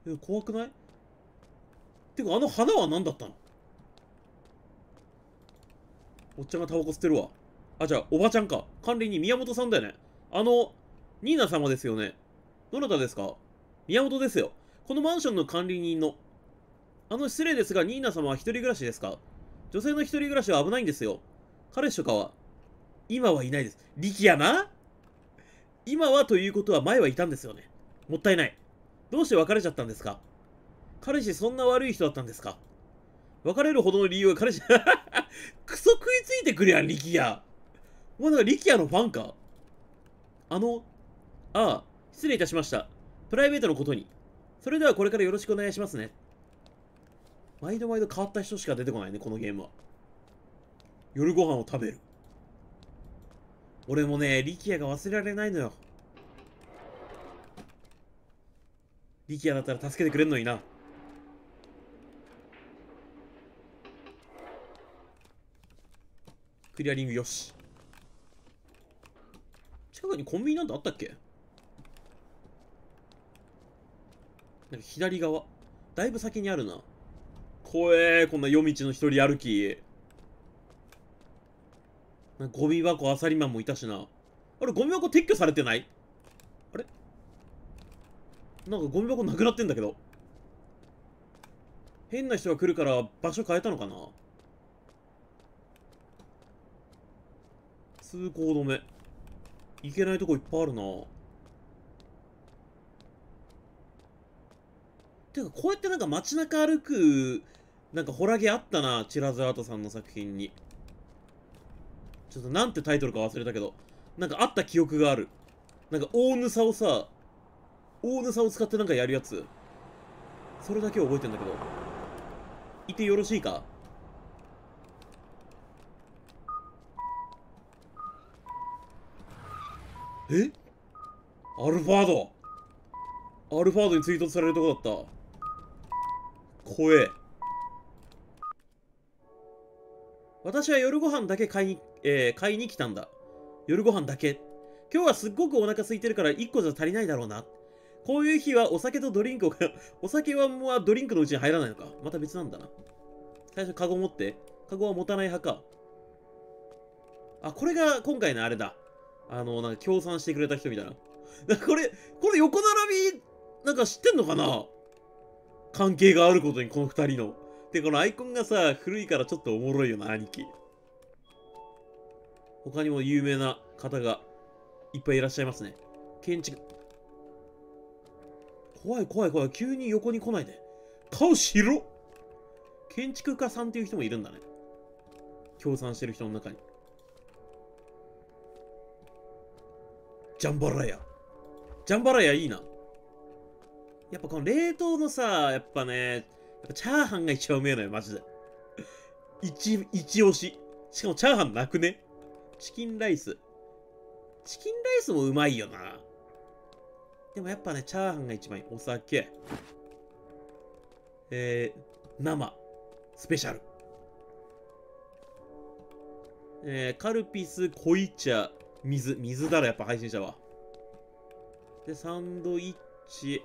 え、怖くないてか、あの花は何だったのおっちゃんがタバコ吸ってるわ。あ、じゃあ、おばちゃんか。管理人宮本さんだよね。あの、ニーナ様ですよね。どなたですか宮本ですよ。このマンションの管理人の。あの失礼ですが、ニーナ様は一人暮らしですか女性の一人暮らしは危ないんですよ。彼氏とかは今はいないです。力やな今はということは前はいたんですよね。もったいない。どうして別れちゃったんですか彼氏そんな悪い人だったんですか別れるほどの理由は彼氏 クソ食いついてくるやん、力也。お前なんか力也のファンかあの、ああ、失礼いたしました。プライベートのことに。それではこれからよろしくお願いしますね。毎度毎度変わった人しか出てこないね、このゲームは。夜ご飯を食べる。俺もね、力也が忘れられないのよ。力也だったら助けてくれんのにな。クリアリングよし。近くにコンビニなんてあったっけなんか左側。だいぶ先にあるな。怖えこんな夜道の一人歩き。ゴミ箱あさりマンもいたしな。あれ、ゴミ箱撤去されてないあれなんかゴミ箱なくなってんだけど。変な人が来るから場所変えたのかな通行止め。行けないとこいっぱいあるなてかこうやってなんか街中歩くなんかホラゲあったなチラズアートさんの作品にちょっとなんてタイトルか忘れたけどなんかあった記憶があるなんか大ぬさをさ大ぬさを使ってなんかやるやつそれだけ覚えてんだけどいてよろしいかえアルファードアルファードに追突されるとこだった怖え私は夜ご飯だけ買いに、えー、買いに来たんだ夜ご飯だけ今日はすっごくお腹空いてるから1個じゃ足りないだろうなこういう日はお酒とドリンクを お酒はもうドリンクのうちに入らないのかまた別なんだな最初カゴ持ってカゴは持たない派かあこれが今回のあれだあの、なんか協賛してくれた人みたいな。これ、これ横並び、なんか知ってんのかな関係があることに、この二人の。で、このアイコンがさ、古いからちょっとおもろいよな、兄貴。他にも有名な方がいっぱいいらっしゃいますね。建築。怖い怖い怖い。急に横に来ないで。顔白ろ。建築家さんっていう人もいるんだね。協賛してる人の中に。ジャンバラヤ。ジャンバラヤいいな。やっぱこの冷凍のさ、やっぱね、やっぱチャーハンが一番うめえのよ、マジで。一、一押し。しかもチャーハンなくねチキンライス。チキンライスもうまいよな。でもやっぱね、チャーハンが一番いい。お酒。えー、生。スペシャル。えー、カルピス、濃茶、水。水だろ、やっぱ配信者は。で、サンドイッチ。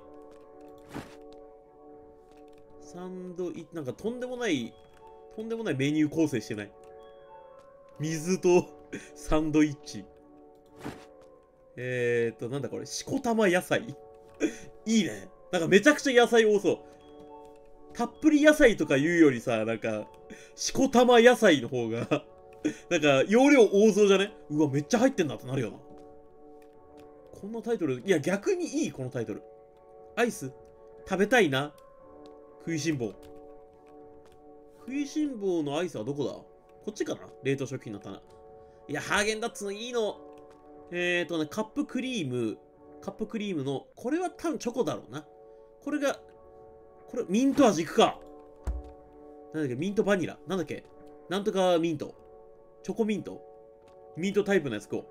サンドイッチ、なんかとんでもない、とんでもないメニュー構成してない。水と サンドイッチ。えーと、なんだこれ、しこたま野菜 いいね。なんかめちゃくちゃ野菜多そう。たっぷり野菜とか言うよりさ、なんか、しこたま野菜の方がなんか、容量大そじゃねうわ、めっちゃ入ってんだってなるよな。こんなタイトル、いや、逆にいい、このタイトル。アイス食べたいな。食いしん坊。食いしん坊のアイスはどこだこっちかな冷凍食品の棚。いや、ハーゲンダッツのいいの。えーとね、カップクリーム、カップクリームの、これは多分チョコだろうな。これが、これ、ミント味いくか。なんだっけ、ミントバニラ。なんだっけ、なんとかミント。チョコミント。ミントタイプのやつこ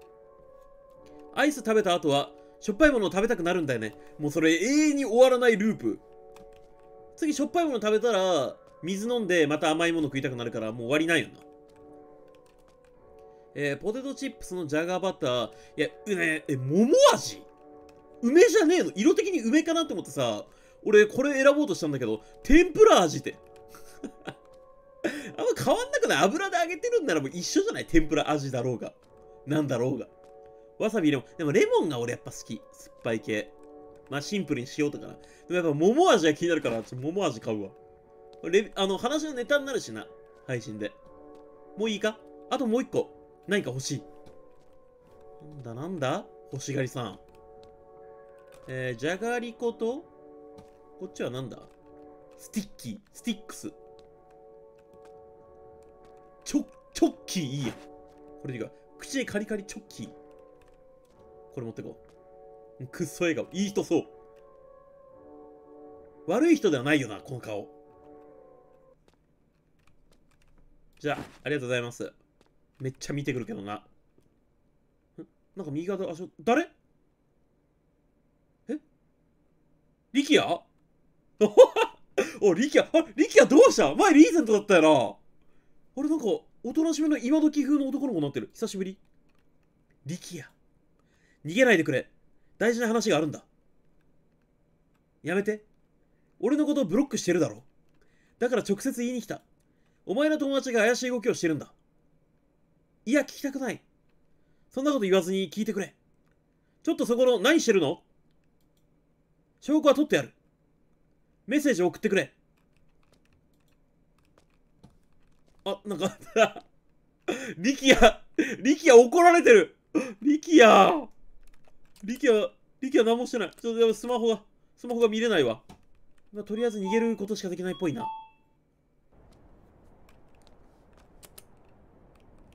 う。アイス食べた後は、しょっぱいものを食べたくなるんだよね。もうそれ永遠に終わらないループ。次しょっぱいもの食べたら、水飲んでまた甘いもの食いたくなるから、もう終わりないよな。えー、ポテトチップスのジャガーバター。いや、うね、え、桃味梅じゃねえの色的に梅かなって思ってさ、俺これ選ぼうとしたんだけど、天ぷら味って。あんま変わんなくない油で揚げてるんならもう一緒じゃない天ぷら味だろうが。なんだろうが。わさびレモン。でもレモンが俺やっぱ好き。酸っぱい系。まあシンプルにしようとかな。でもやっぱ桃味が気になるから、ちょっと桃味買うわ。レあの、話のネタになるしな。配信で。もういいかあともう一個。何か欲しい。なんだなんだ欲しがりさん。えー、じゃがりこと、こっちはなんだスティッキー、スティックス。チョッキーいいや。これでいいか。口でカリカリチョッキー。これ持ってこう。くっそ笑顔。いい人そう。悪い人ではないよな、この顔。じゃあ、ありがとうございます。めっちゃ見てくるけどな。んなんか右側で足を、誰えキア お、キアあ、キアどうした前リーゼントだったよな。あれなんか、おとなしめの今時風の男の子になってる。久しぶり。力也。逃げないでくれ。大事な話があるんだ。やめて。俺のことをブロックしてるだろ。だから直接言いに来た。お前の友達が怪しい動きをしてるんだ。いや、聞きたくない。そんなこと言わずに聞いてくれ。ちょっとそこの、何してるの証拠は取ってやる。メッセージを送ってくれ。あ、なんかあったら、キア怒られてるリキアリキア、リキア何もしてない。ちょっとでもスマホが、スマホが見れないわ。まあ、とりあえず逃げることしかできないっぽいな。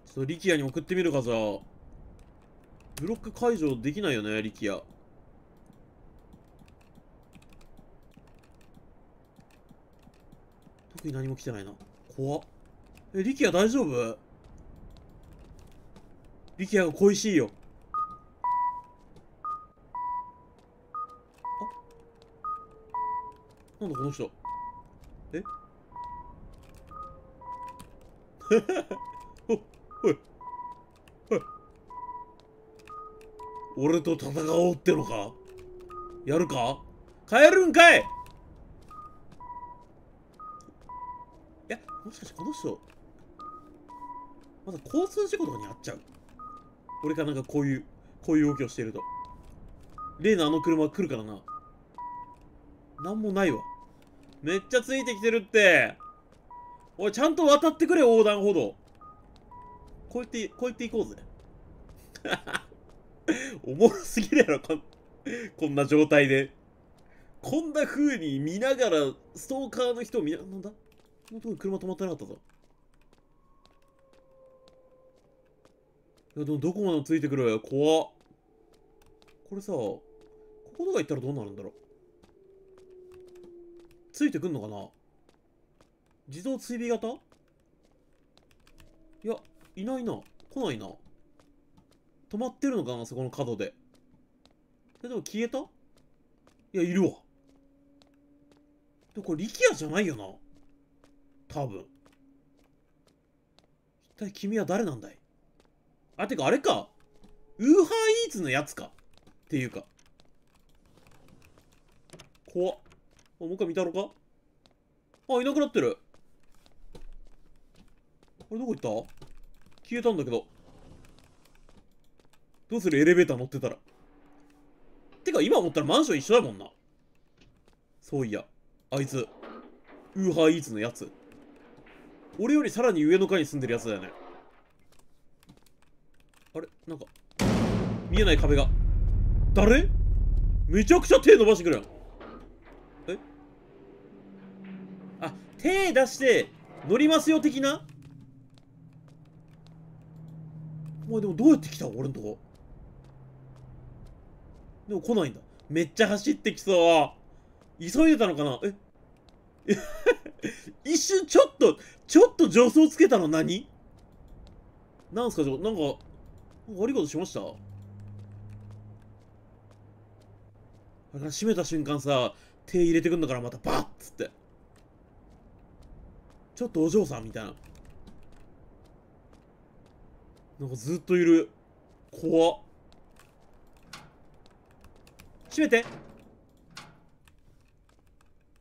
ちょっとキアに送ってみるか、さ。ブロック解除できないよね、リキア。特に何も来てないな。怖っ。え、リキア大丈夫リキアが恋しいよ。あなんだこの人。え お、おい。おい。俺と戦おうってのかやるか帰るんかいいや、もしかしてこの人。まず交通事故とかに遭っちゃう。俺がなんかこういう、こういう動きをしていると。例のあの車来るからな。なんもないわ。めっちゃついてきてるって。おい、ちゃんと渡ってくれ、横断歩道。こうやって、こうやって行こうぜ。おもろすぎるやろ、こん、こんな状態で。こんな風に見ながら、ストーカーの人を見な、なんだこのとこに車止まってなかったぞ。どこまでついてくる怖っこれさこことか行ったらどうなるんだろうついてくんのかな自動追尾型いやいないな来ないな止まってるのかなそこの角でえでも消えたいやいるわでもこれ力也じゃないよな多分一体君は誰なんだいあ、てかあれか。ウーハーイーツのやつか。っていうか。怖っ。もう一回見たろかあ、いなくなってる。あれ、どこ行った消えたんだけど。どうするエレベーター乗ってたら。てか、今思ったらマンション一緒だもんな。そういや、あいつ、ウーハーイーツのやつ。俺よりさらに上の階に住んでるやつだよね。なんか見えない壁が誰めちゃくちゃ手伸ばしてくるえあ手出して乗りますよ的なお前でもどうやって来た俺んとこでも来ないんだめっちゃ走ってきそう急いでたのかなえ 一瞬ちょっとちょっと助走つけたの何なんすかなんか悪いことしましたあれ閉めた瞬間さ、手入れてくんだからまたバッつって。ちょっとお嬢さんみたいな。なんかずっといる。怖っ。閉めて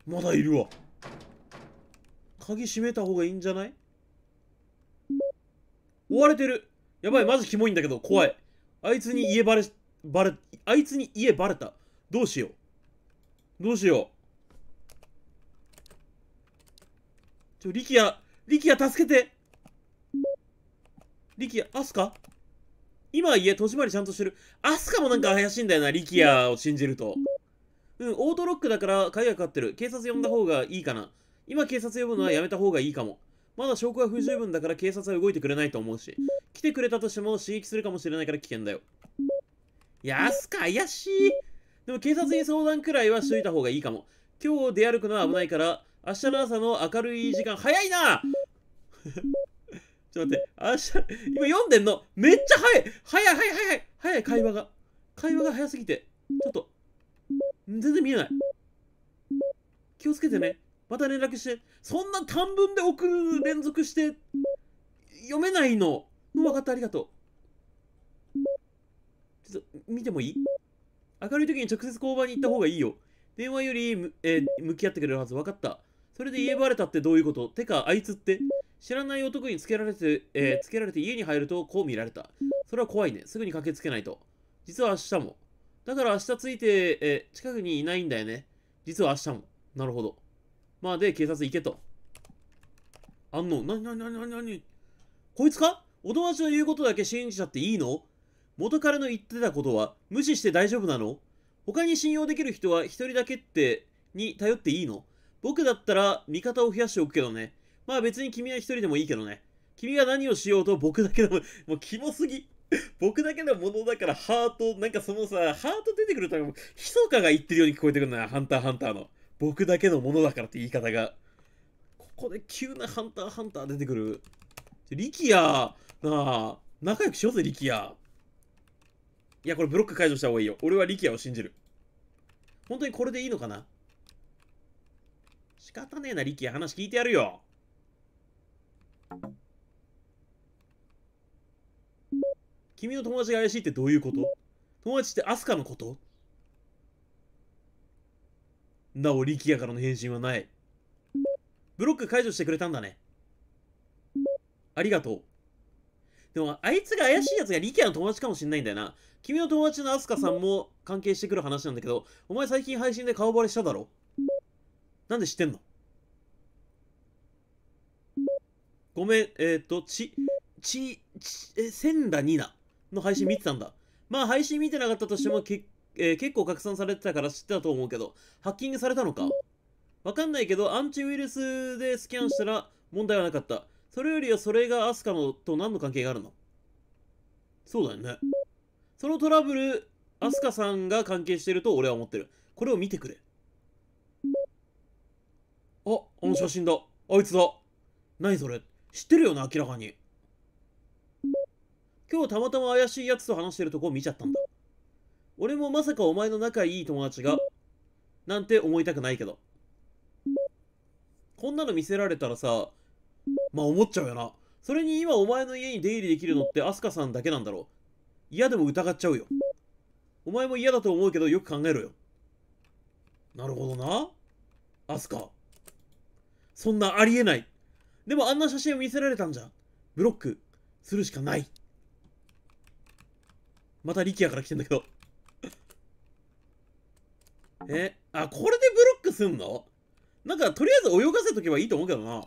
まだいるわ。鍵閉めた方がいいんじゃない追われてるやばい、マジキモいんだけど、怖い。あいつに家バレ、バレ、あいつに家バレた。どうしよう。どうしよう。ちょ、リキア、リキア助けて。リキア、アスカ今家、戸締まりちゃんとしてる。アスカもなんか怪しいんだよな、リキアを信じると。うん、オートロックだから鍵がかかってる。警察呼んだ方がいいかな。今警察呼ぶのはやめた方がいいかも。まだ証拠が不十分だから警察は動いてくれないと思うし。来てくれたとしても刺激するかもしれないから危険だよ。やすか怪しいでも警察に相談くらいはしといた方がいいかも。今日出歩くのは危ないから、明日の朝の明るい時間、早いな ちょっと待って、明日、今読んでんのめっちゃ早い早い早い早い早い会話が。会話が早すぎて。ちょっと、全然見えない。気をつけてね。また連絡して。そんな短文で送る連続して、読めないの。う分かったありがとうちょっと見てもいい明るい時に直接交番に行った方がいいよ電話より、えー、向き合ってくれるはず分かったそれで家バレたってどういうことてかあいつって知らない男につけられて、えー、つけられて家に入るとこう見られたそれは怖いねすぐに駆けつけないと実は明日もだから明日ついて、えー、近くにいないんだよね実は明日もなるほどまあで警察行けとあんのなになになになにこいつかお友達の言うことだけ信じちゃっていいの元彼の言ってたことは無視して大丈夫なの他に信用できる人は一人だけってに頼っていいの僕だったら味方を増やしておくけどね。まあ別に君は一人でもいいけどね。君が何をしようと僕だけでも、もうキモすぎ。僕だけのものだからハート、なんかそのさ、ハート出てくるともう、ひそかが言ってるように聞こえてくるのな、ハンターハンターの。僕だけのものだからって言い方が。ここで急なハンターハンター出てくる。リキアーなあ、仲良くしようぜ、力也。いや、これブロック解除した方がいいよ。俺は力也を信じる。本当にこれでいいのかな仕方ねえな、力也。話聞いてやるよ。君の友達が怪しいってどういうこと友達ってアスカのことなお、力也からの返信はない。ブロック解除してくれたんだね。ありがとう。でも、あいつが怪しいやつがリキアの友達かもしんないんだよな。君の友達のアスカさんも関係してくる話なんだけど、お前最近配信で顔バレしただろなんで知ってんのごめん、えっ、ー、と、ち、ち、ち、え、千田ニナの配信見てたんだ。まあ、配信見てなかったとしても、けえー、結構拡散されてたから知ってたと思うけど、ハッキングされたのかわかんないけど、アンチウイルスでスキャンしたら問題はなかった。それよりはそれがアスカのと何の関係があるのそうだよね。そのトラブル、アスカさんが関係してると俺は思ってる。これを見てくれ。あ、あの写真だ。あいつだ。何それ知ってるよな、明らかに。今日たまたま怪しいやつと話してるとこ見ちゃったんだ。俺もまさかお前の仲いい友達が、なんて思いたくないけど。こんなの見せられたらさ、まあ思っちゃうよな。それに今お前の家に出入りできるのってアスカさんだけなんだろう。嫌でも疑っちゃうよ。お前も嫌だと思うけどよく考えろよ。なるほどな。アスカ。そんなありえない。でもあんな写真を見せられたんじゃ。ブロックするしかない。また力也から来てんだけど。え、あ、これでブロックすんのなんかとりあえず泳がせとけばいいと思うけどな。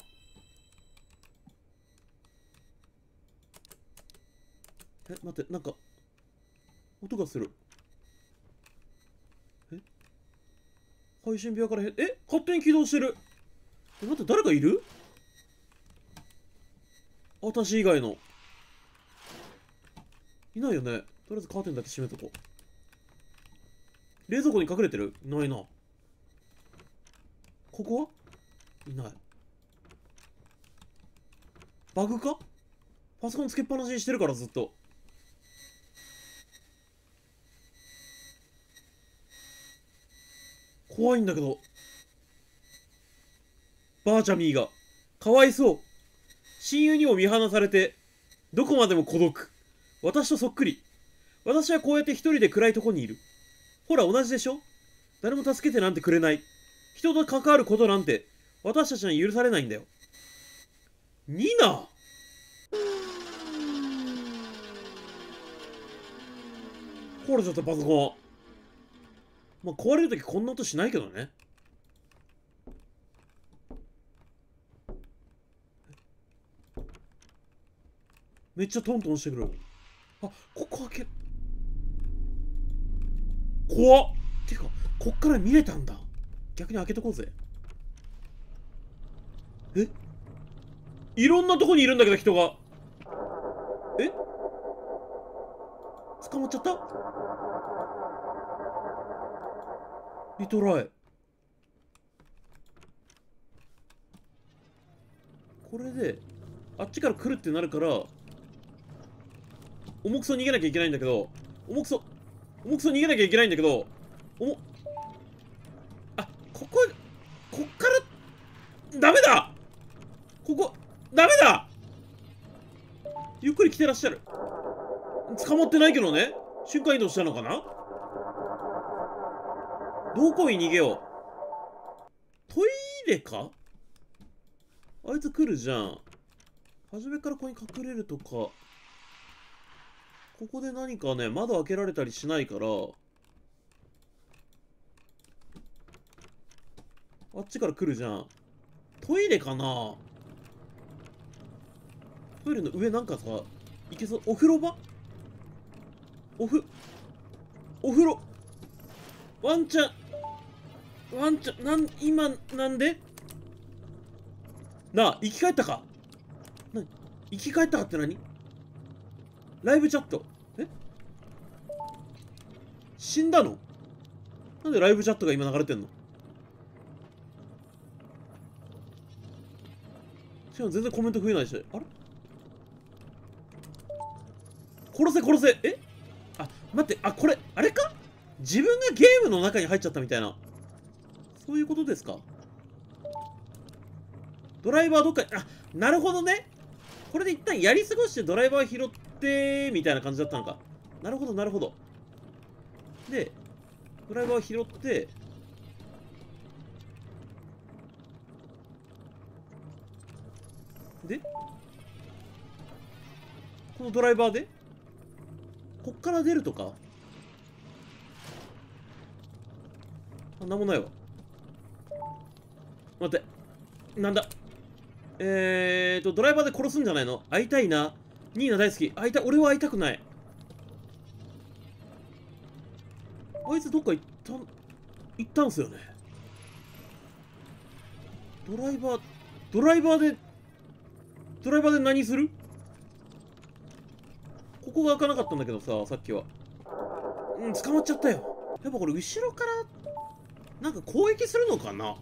え、待って、なんか、音がする。え配信部屋からへ、え勝手に起動してるえ、待って、誰かいる私以外の。いないよね。とりあえずカーテンだけ閉めとこう。冷蔵庫に隠れてるいないな。ここはいない。バグかパソコンつけっぱなしにしてるからずっと。怖いんだけど。バーチャミーが、かわいそう。親友にも見放されて、どこまでも孤独。私とそっくり。私はこうやって一人で暗いとこにいる。ほら、同じでしょ誰も助けてなんてくれない。人と関わることなんて、私たちには許されないんだよ。ニナほら、ちょっとパソコン。まあ、壊れるときこんな音しないけどね。めっちゃトントンしてくる。あ、ここ開け怖っっていうか、こっから見れたんだ。逆に開けとこうぜ。えいろんなとこにいるんだけど、人が。え捕まっちゃったイトライこれであっちから来るってなるから重くそ逃げなきゃいけないんだけど重くそ重くそ逃げなきゃいけないんだけどおもあこここっからダメだここダメだゆっくり来てらっしゃる捕まってないけどね瞬間移動したのかなどこに逃げようトイレかあいつ来るじゃん。初めからここに隠れるとか。ここで何かね、窓開けられたりしないから。あっちから来るじゃん。トイレかなトイレの上なんかさ、行けそう。お風呂場おふ、お風呂ワンちゃんワンちゃん、なん、今、なんでなあ、生き返ったかな生き返ったかって何ライブチャット。え死んだのなんでライブチャットが今流れてんのしかも全然コメント増えないし。あれ殺せ殺せえあ、待って、あ、これ、あれか自分がゲームの中に入っちゃったみたいな。そういうことですかドライバーどっかあなるほどねこれで一旦やり過ごしてドライバー拾ってみたいな感じだったのかなるほどなるほどでドライバー拾ってでこのドライバーでこっから出るとかあ、もないわ。待って。なんだ。えーと、ドライバーで殺すんじゃないの会いたいな。ニーナ大好き。会いた、俺は会いたくない。あいつどっか行ったん、行ったんすよね。ドライバー、ドライバーで、ドライバーで何するここが開かなかったんだけどさ、さっきは。うん、捕まっちゃったよ。やっぱこれ後ろから、なんか攻撃するのかな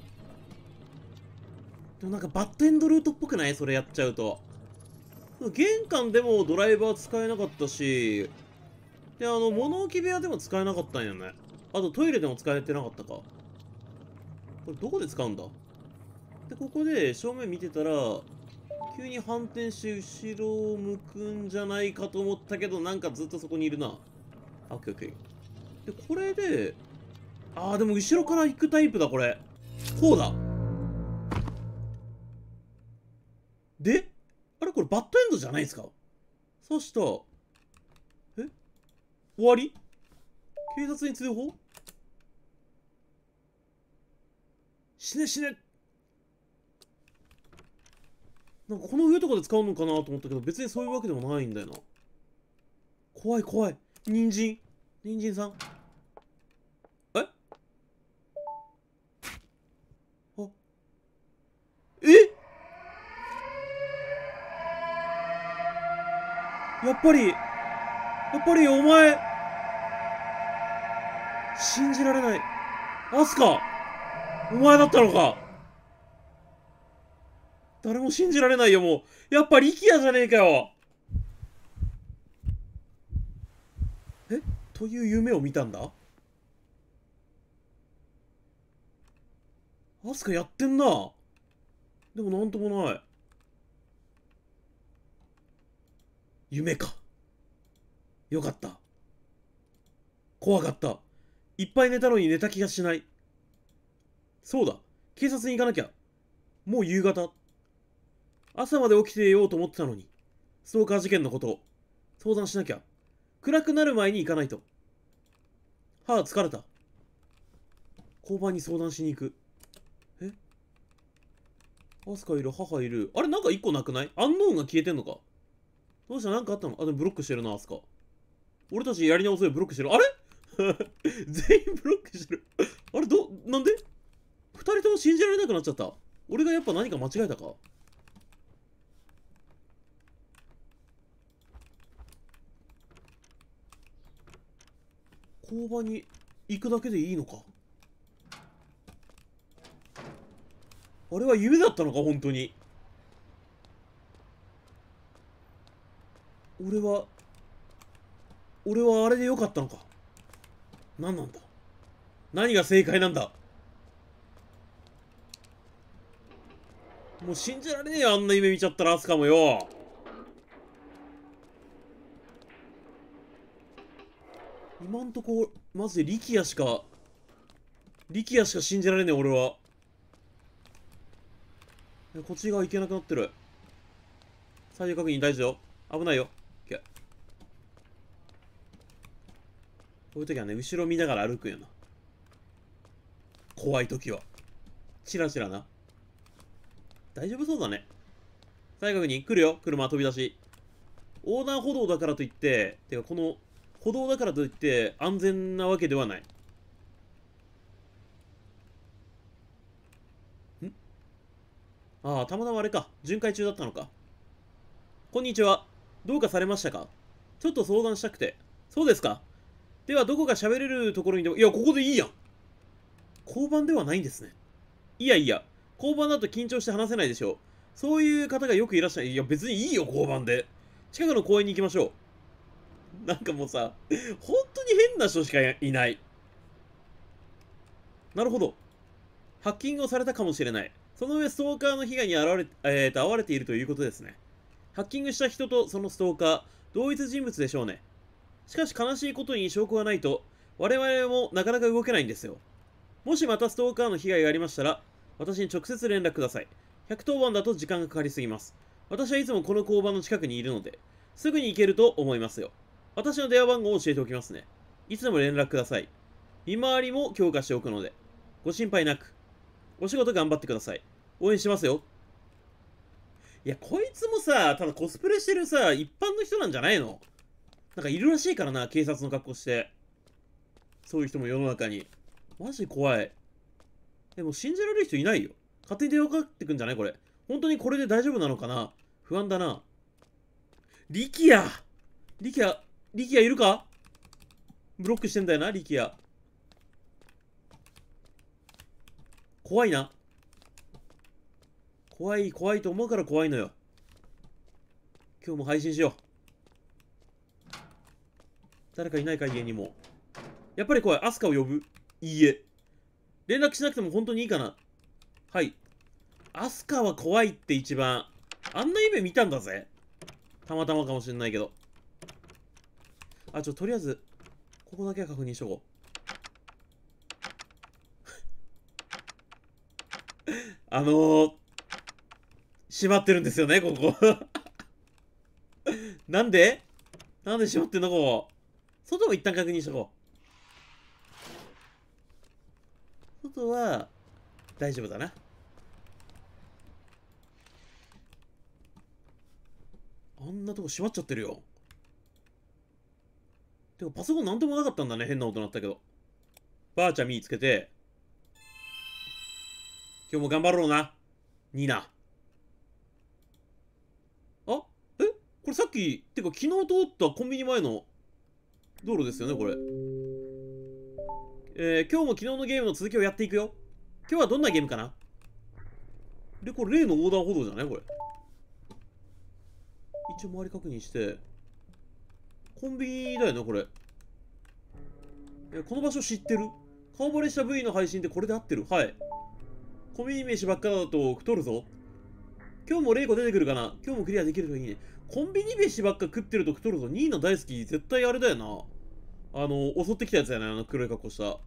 でもなんかバッドエンドルートっぽくないそれやっちゃうと。玄関でもドライバー使えなかったし、で、あの、物置部屋でも使えなかったんよね。あとトイレでも使えてなかったか。これどこで使うんだで、ここで正面見てたら、急に反転して後ろを向くんじゃないかと思ったけど、なんかずっとそこにいるな。あ、オッケーオッケー。で、これで、あーでも後ろから行くタイプだ、これ。こうだ。で、あれこれバッドエンドじゃないですかそしたら、え終わり警察に通報死ね死ねなんかこの上とかで使うのかなと思ったけど別にそういうわけでもないんだよな怖い怖い人参人参さんえあえやっぱり、やっぱりお前、信じられない。アスカ、お前だったのか。誰も信じられないよ、もう。やっぱりキアじゃねえかよ。えという夢を見たんだアスカやってんな。でもなんともない。夢か。よかった。怖かった。いっぱい寝たのに寝た気がしない。そうだ。警察に行かなきゃ。もう夕方。朝まで起きてようと思ってたのに。ストーカー事件のことを。相談しなきゃ。暗くなる前に行かないと。はあ、疲れた。交番に相談しに行く。えアスカいる、母いる。あれ、なんか一個なくないアンノーンが消えてんのかどうしたなんかあったのあ、でもブロックしてるな、アスカ。俺たちやり直せよ、ブロックしてる。あれ 全員ブロックしてるあれ、ど、なんで二人とも信じられなくなっちゃった。俺がやっぱ何か間違えたか工場に行くだけでいいのかあれは夢だったのか本当に俺は俺はあれでよかったのか何なんだ何が正解なんだもう信じられねえよあんな夢見ちゃったらアスカもよ今んとこマジで力也しか力也しか信じられねえ俺はこっち側行けなくなってる最終確認大事よ危ないよこういう時はね、後ろ見ながら歩くよな。怖い時は。チラチラな。大丈夫そうだね。最後に来るよ、車飛び出し。横断歩道だからといって、てかこの歩道だからといって安全なわけではない。んああ、たまたまあれか。巡回中だったのか。こんにちは。どうかされましたかちょっと相談したくて。そうですかでは、どこか喋れるところにでも、いや、ここでいいやん。交番ではないんですね。いやいや、交番だと緊張して話せないでしょう。そういう方がよくいらっしゃる。いや、別にいいよ、交番で。近くの公園に行きましょう。なんかもうさ、本当に変な人しかいない。なるほど。ハッキングをされたかもしれない。その上、ストーカーの被害に現れ、えー、と、遭われているということですね。ハッキングした人とそのストーカー、同一人物でしょうね。しかし悲しいことに証拠がないと、我々もなかなか動けないんですよ。もしまたストーカーの被害がありましたら、私に直接連絡ください。110番だと時間がかかりすぎます。私はいつもこの交番の近くにいるので、すぐに行けると思いますよ。私の電話番号を教えておきますね。いつでも連絡ください。見回りも強化しておくので、ご心配なく。お仕事頑張ってください。応援しますよ。いや、こいつもさ、ただコスプレしてるさ、一般の人なんじゃないのなんかいるらしいからな、警察の格好して。そういう人も世の中に。マジ怖い。でも信じられる人いないよ。勝手に電話かかってくんじゃないこれ。本当にこれで大丈夫なのかな不安だな。リキアリキア、リキアいるかブロックしてんだよな、リキア。怖いな。怖い、怖いと思うから怖いのよ。今日も配信しよう。誰かいないか家にも。やっぱり怖い。アスカを呼ぶ。いいえ。連絡しなくても本当にいいかな。はい。アスカは怖いって一番。あんな夢見たんだぜ。たまたまかもしれないけど。あ、ちょ、とりあえず、ここだけは確認しとこう。あのー、閉まってるんですよね、ここ なんでなんで閉まってんの、ここ。外も一旦確認しとこう。外は、大丈夫だな。あんなとこ閉まっちゃってるよ。てか、パソコンなんともなかったんだね。変な音鳴ったけど。ばあちゃん見つけて、今日も頑張ろうな。ニーナ。あえこれさっき、てか昨日通ったコンビニ前の道路ですよね、これ。えー、今日も昨日のゲームの続きをやっていくよ。今日はどんなゲームかなで、これ例の横断歩道じゃないこれ。一応周り確認して。コンビニだよな、これ。え、この場所知ってる顔バレした V の配信でこれで合ってるはい。コンビニ飯ばっかだと太るぞ。今日も0個出てくるかな今日もクリアできるといいね。コンビニ飯ばっか食ってると太るぞ。ニーナ大好き。絶対あれだよな。あの、襲ってきたやつやな、ね、あの黒い格好した。こ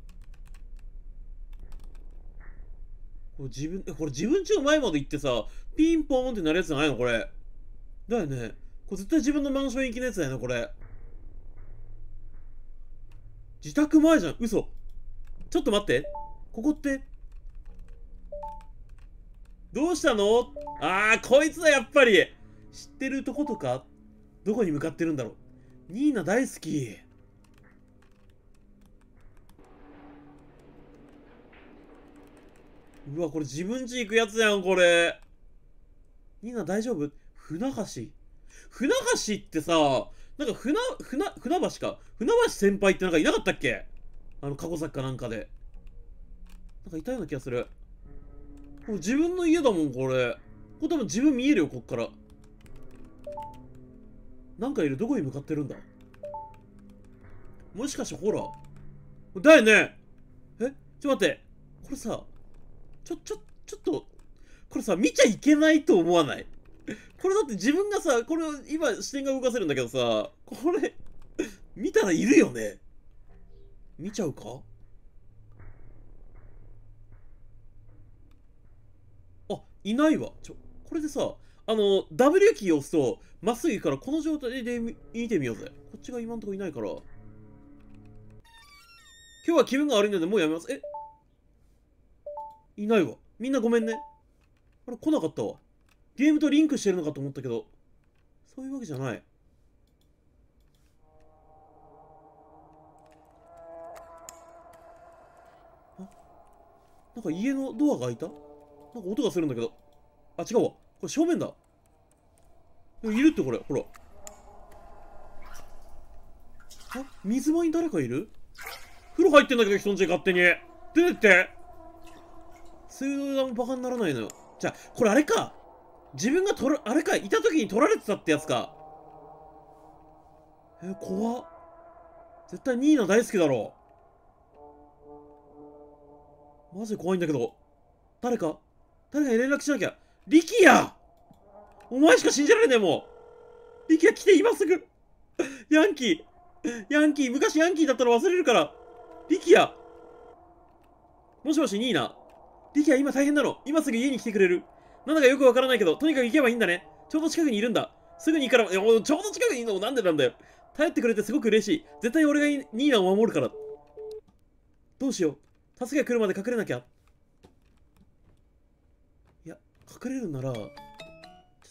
れ自分、え、これ自分ち前まで行ってさ、ピンポーンってなるやつじゃないのこれ。だよね。これ絶対自分のマンション行きのやつだよね、これ。自宅前じゃん。嘘。ちょっと待って。ここって。どうしたのあー、こいつだ、やっぱり。知ってるとことか、どこに向かってるんだろう。ニーナ大好き。うわ、これ自分ち行くやつやん、これ。ニーナ大丈夫船橋。船橋ってさ、なんか船、船、船橋か。船橋先輩ってなんかいなかったっけあの、過去作かなんかで。なんかいたような気がする。これ自分の家だもん、これ。これ多分自分見えるよ、こっから。なんかいるどこに向かってるんだもしかしてほらだよねえちょっと待ってこれさちょちょちょっとこれさ見ちゃいけないと思わないこれだって自分がさこれを今視点が動かせるんだけどさこれ見たらいるよね見ちゃうかあいないわちょこれでさあの、W キーを押すと、まっすぐからこの状態で見てみようぜ。こっちが今んとこいないから。今日は気分が悪いのでもうやめます。えいないわ。みんなごめんね。あれ、来なかったわ。ゲームとリンクしてるのかと思ったけど、そういうわけじゃない。あなんか家のドアが開いたなんか音がするんだけど。あ、違うわ。れ正面だいるってこれほらあ水場に誰かいる風呂入ってんだけど人んち勝手に出てって水道がバカにならないのよじゃあこれあれか自分が取るあれかいた時に取られてたってやつかえ怖っ絶対ニーナ大好きだろマジで怖いんだけど誰か誰かに連絡しなきゃリキアお前しか信じられねえもんキア来て今すぐヤンキーヤンキー昔ヤンキーだったの忘れるからリキア。もしもし、ニーナキア、今大変なの今すぐ家に来てくれるなんだかよくわからないけど、とにかく行けばいいんだねちょうど近くにいるんだすぐに行くから、ちょうど近くにいるのなんでなんだよ頼ってくれてすごく嬉しい絶対俺がニーナを守るからどうしよう助けが来るまで隠れなきゃ隠れるなら、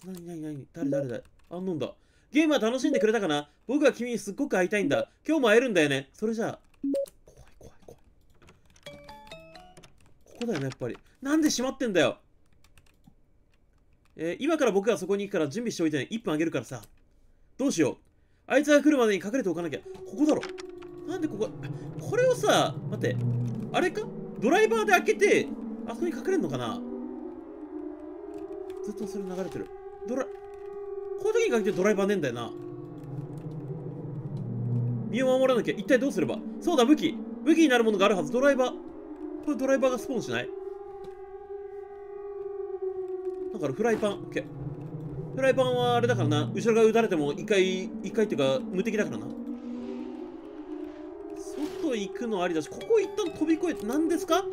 何何何誰誰だあんのんだ。ゲームは楽しんでくれたかな僕は君にすっごく会いたいんだ。今日も会えるんだよね。それじゃあ。怖い怖い怖い。ここだよね、やっぱり。なんで閉まってんだよ。えー、今から僕がそこに行くから準備しておいてね。1分あげるからさ。どうしよう。あいつが来るまでに隠れておかなきゃ。ここだろ。なんでここ、これをさ、待って。あれかドライバーで開けて、あそこに隠れんのかなずっとそれ流れてるドラこういう時に限ってドライバーねえんだよな身を守らなきゃ一体どうすればそうだ武器武器になるものがあるはずドライバーこれドライバーがスポーンしないだからフライパン OK フライパンはあれだからな後ろが撃たれても一回一回っていうか無敵だからな外行くのありだしここ一旦飛び越えて何ですか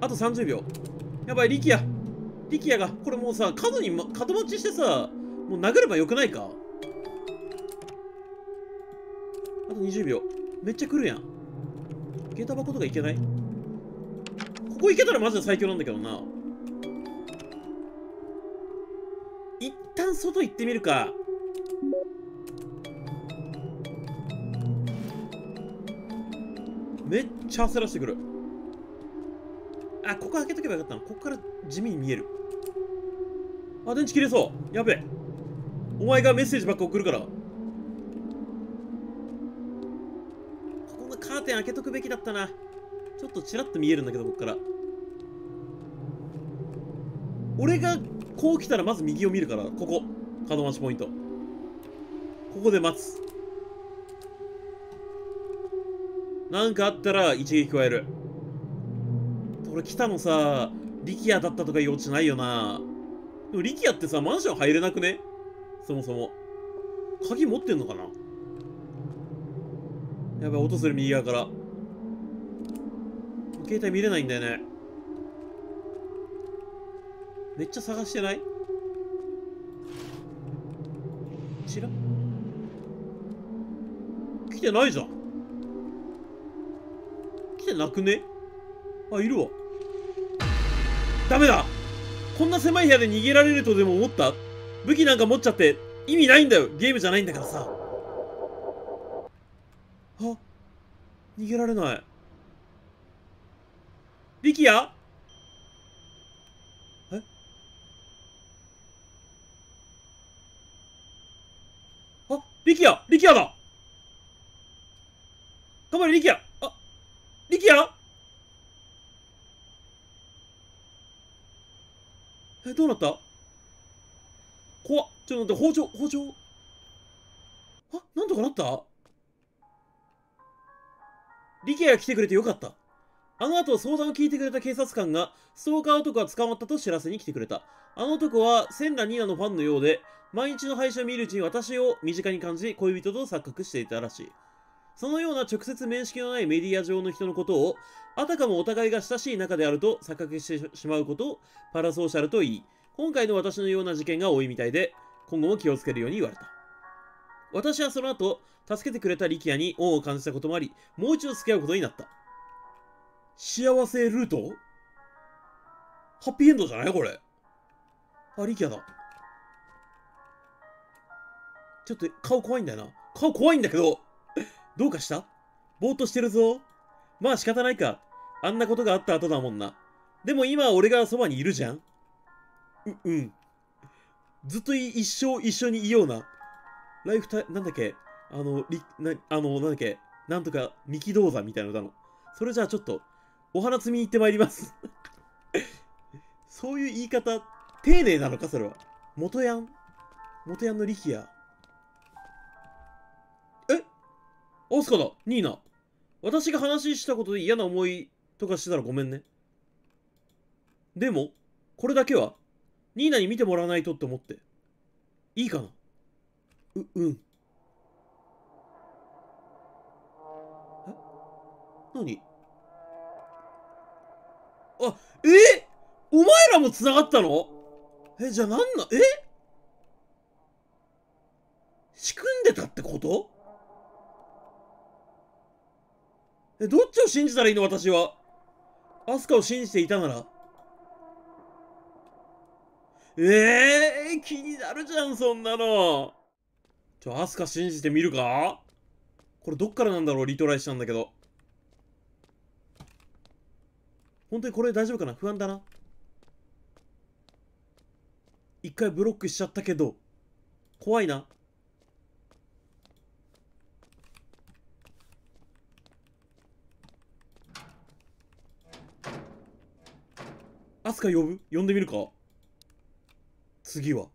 あと30秒やばい力也力也がこれもうさ角に、ま、角待ちしてさもう殴ればよくないかあと20秒めっちゃ来るやん下駄箱とかいけないここ行けたらマジで最強なんだけどな一旦外行ってみるかめっちゃ焦らしてくるあ、ここ開けとけばよかったの。ここから地味に見える。あ、電池切れそう。やべえ。お前がメッセージばっか送るから。ここのカーテン開けとくべきだったな。ちょっとちらっと見えるんだけど、ここから。俺がこう来たらまず右を見るから、ここ。角回しポイント。ここで待つ。なんかあったら一撃加える。これ来たのさ、リキアだったとかいうオチないよな。でもリキアってさ、マンション入れなくねそもそも。鍵持ってんのかなやばい、音する右側から。携帯見れないんだよね。めっちゃ探してないこちら来てないじゃん。来てなくねあ、いるわ。ダメだこんな狭い部屋で逃げられるとでも思った武器なんか持っちゃって意味ないんだよゲームじゃないんだからさあ逃げられないキアえあアリキアだ頑張れキアあキアえ、どうなった怖っ。ちょっと待って、包丁、包丁。あ、なんとかなった力也が来てくれてよかった。あの後相談を聞いてくれた警察官が、ストーカー男が捕まったと知らせに来てくれた。あの男は、千羅ニーナのファンのようで、毎日の配信を見るうちに私を身近に感じ、恋人と錯覚していたらしい。そのような直接面識のないメディア上の人のことを、あたかもお互いが親しい仲であると錯覚してしまうことをパラソーシャルと言い、今回の私のような事件が多いみたいで、今後も気をつけるように言われた。私はその後、助けてくれた力也に恩を感じたこともあり、もう一度付き合うことになった。幸せルートハッピーエンドじゃないこれ。あ、力也だ。ちょっと顔怖いんだよな。顔怖いんだけどどうかしたぼーっとしてるぞ。まあ仕方ないか。あんなことがあった後だもんな。でも今俺がそばにいるじゃんう、うん。ずっと一生一緒にいような。ライフタイ、なんだっけあの、り、な、あの、なんだっけなんとか、キドーザみたいなだの。それじゃあちょっと、お花摘みに行ってまいりますそういう言い方、丁寧なのかそれは。元ヤン。元ヤンの力也。オスカだニーナ私が話したことで嫌な思いとかしてたらごめんね。でも、これだけは、ニーナに見てもらわないとって思って。いいかなう、うん。え何あ、えお前らも繋がったのえ、じゃあなんな、え仕組んでたってことえ、どっちを信じたらいいの私は。アスカを信じていたなら。ええー、気になるじゃん、そんなの。ちょ、アスカ信じてみるかこれどっからなんだろうリトライしたんだけど。本当にこれ大丈夫かな不安だな。一回ブロックしちゃったけど。怖いな。スカ呼ぶ呼んでみるか次は。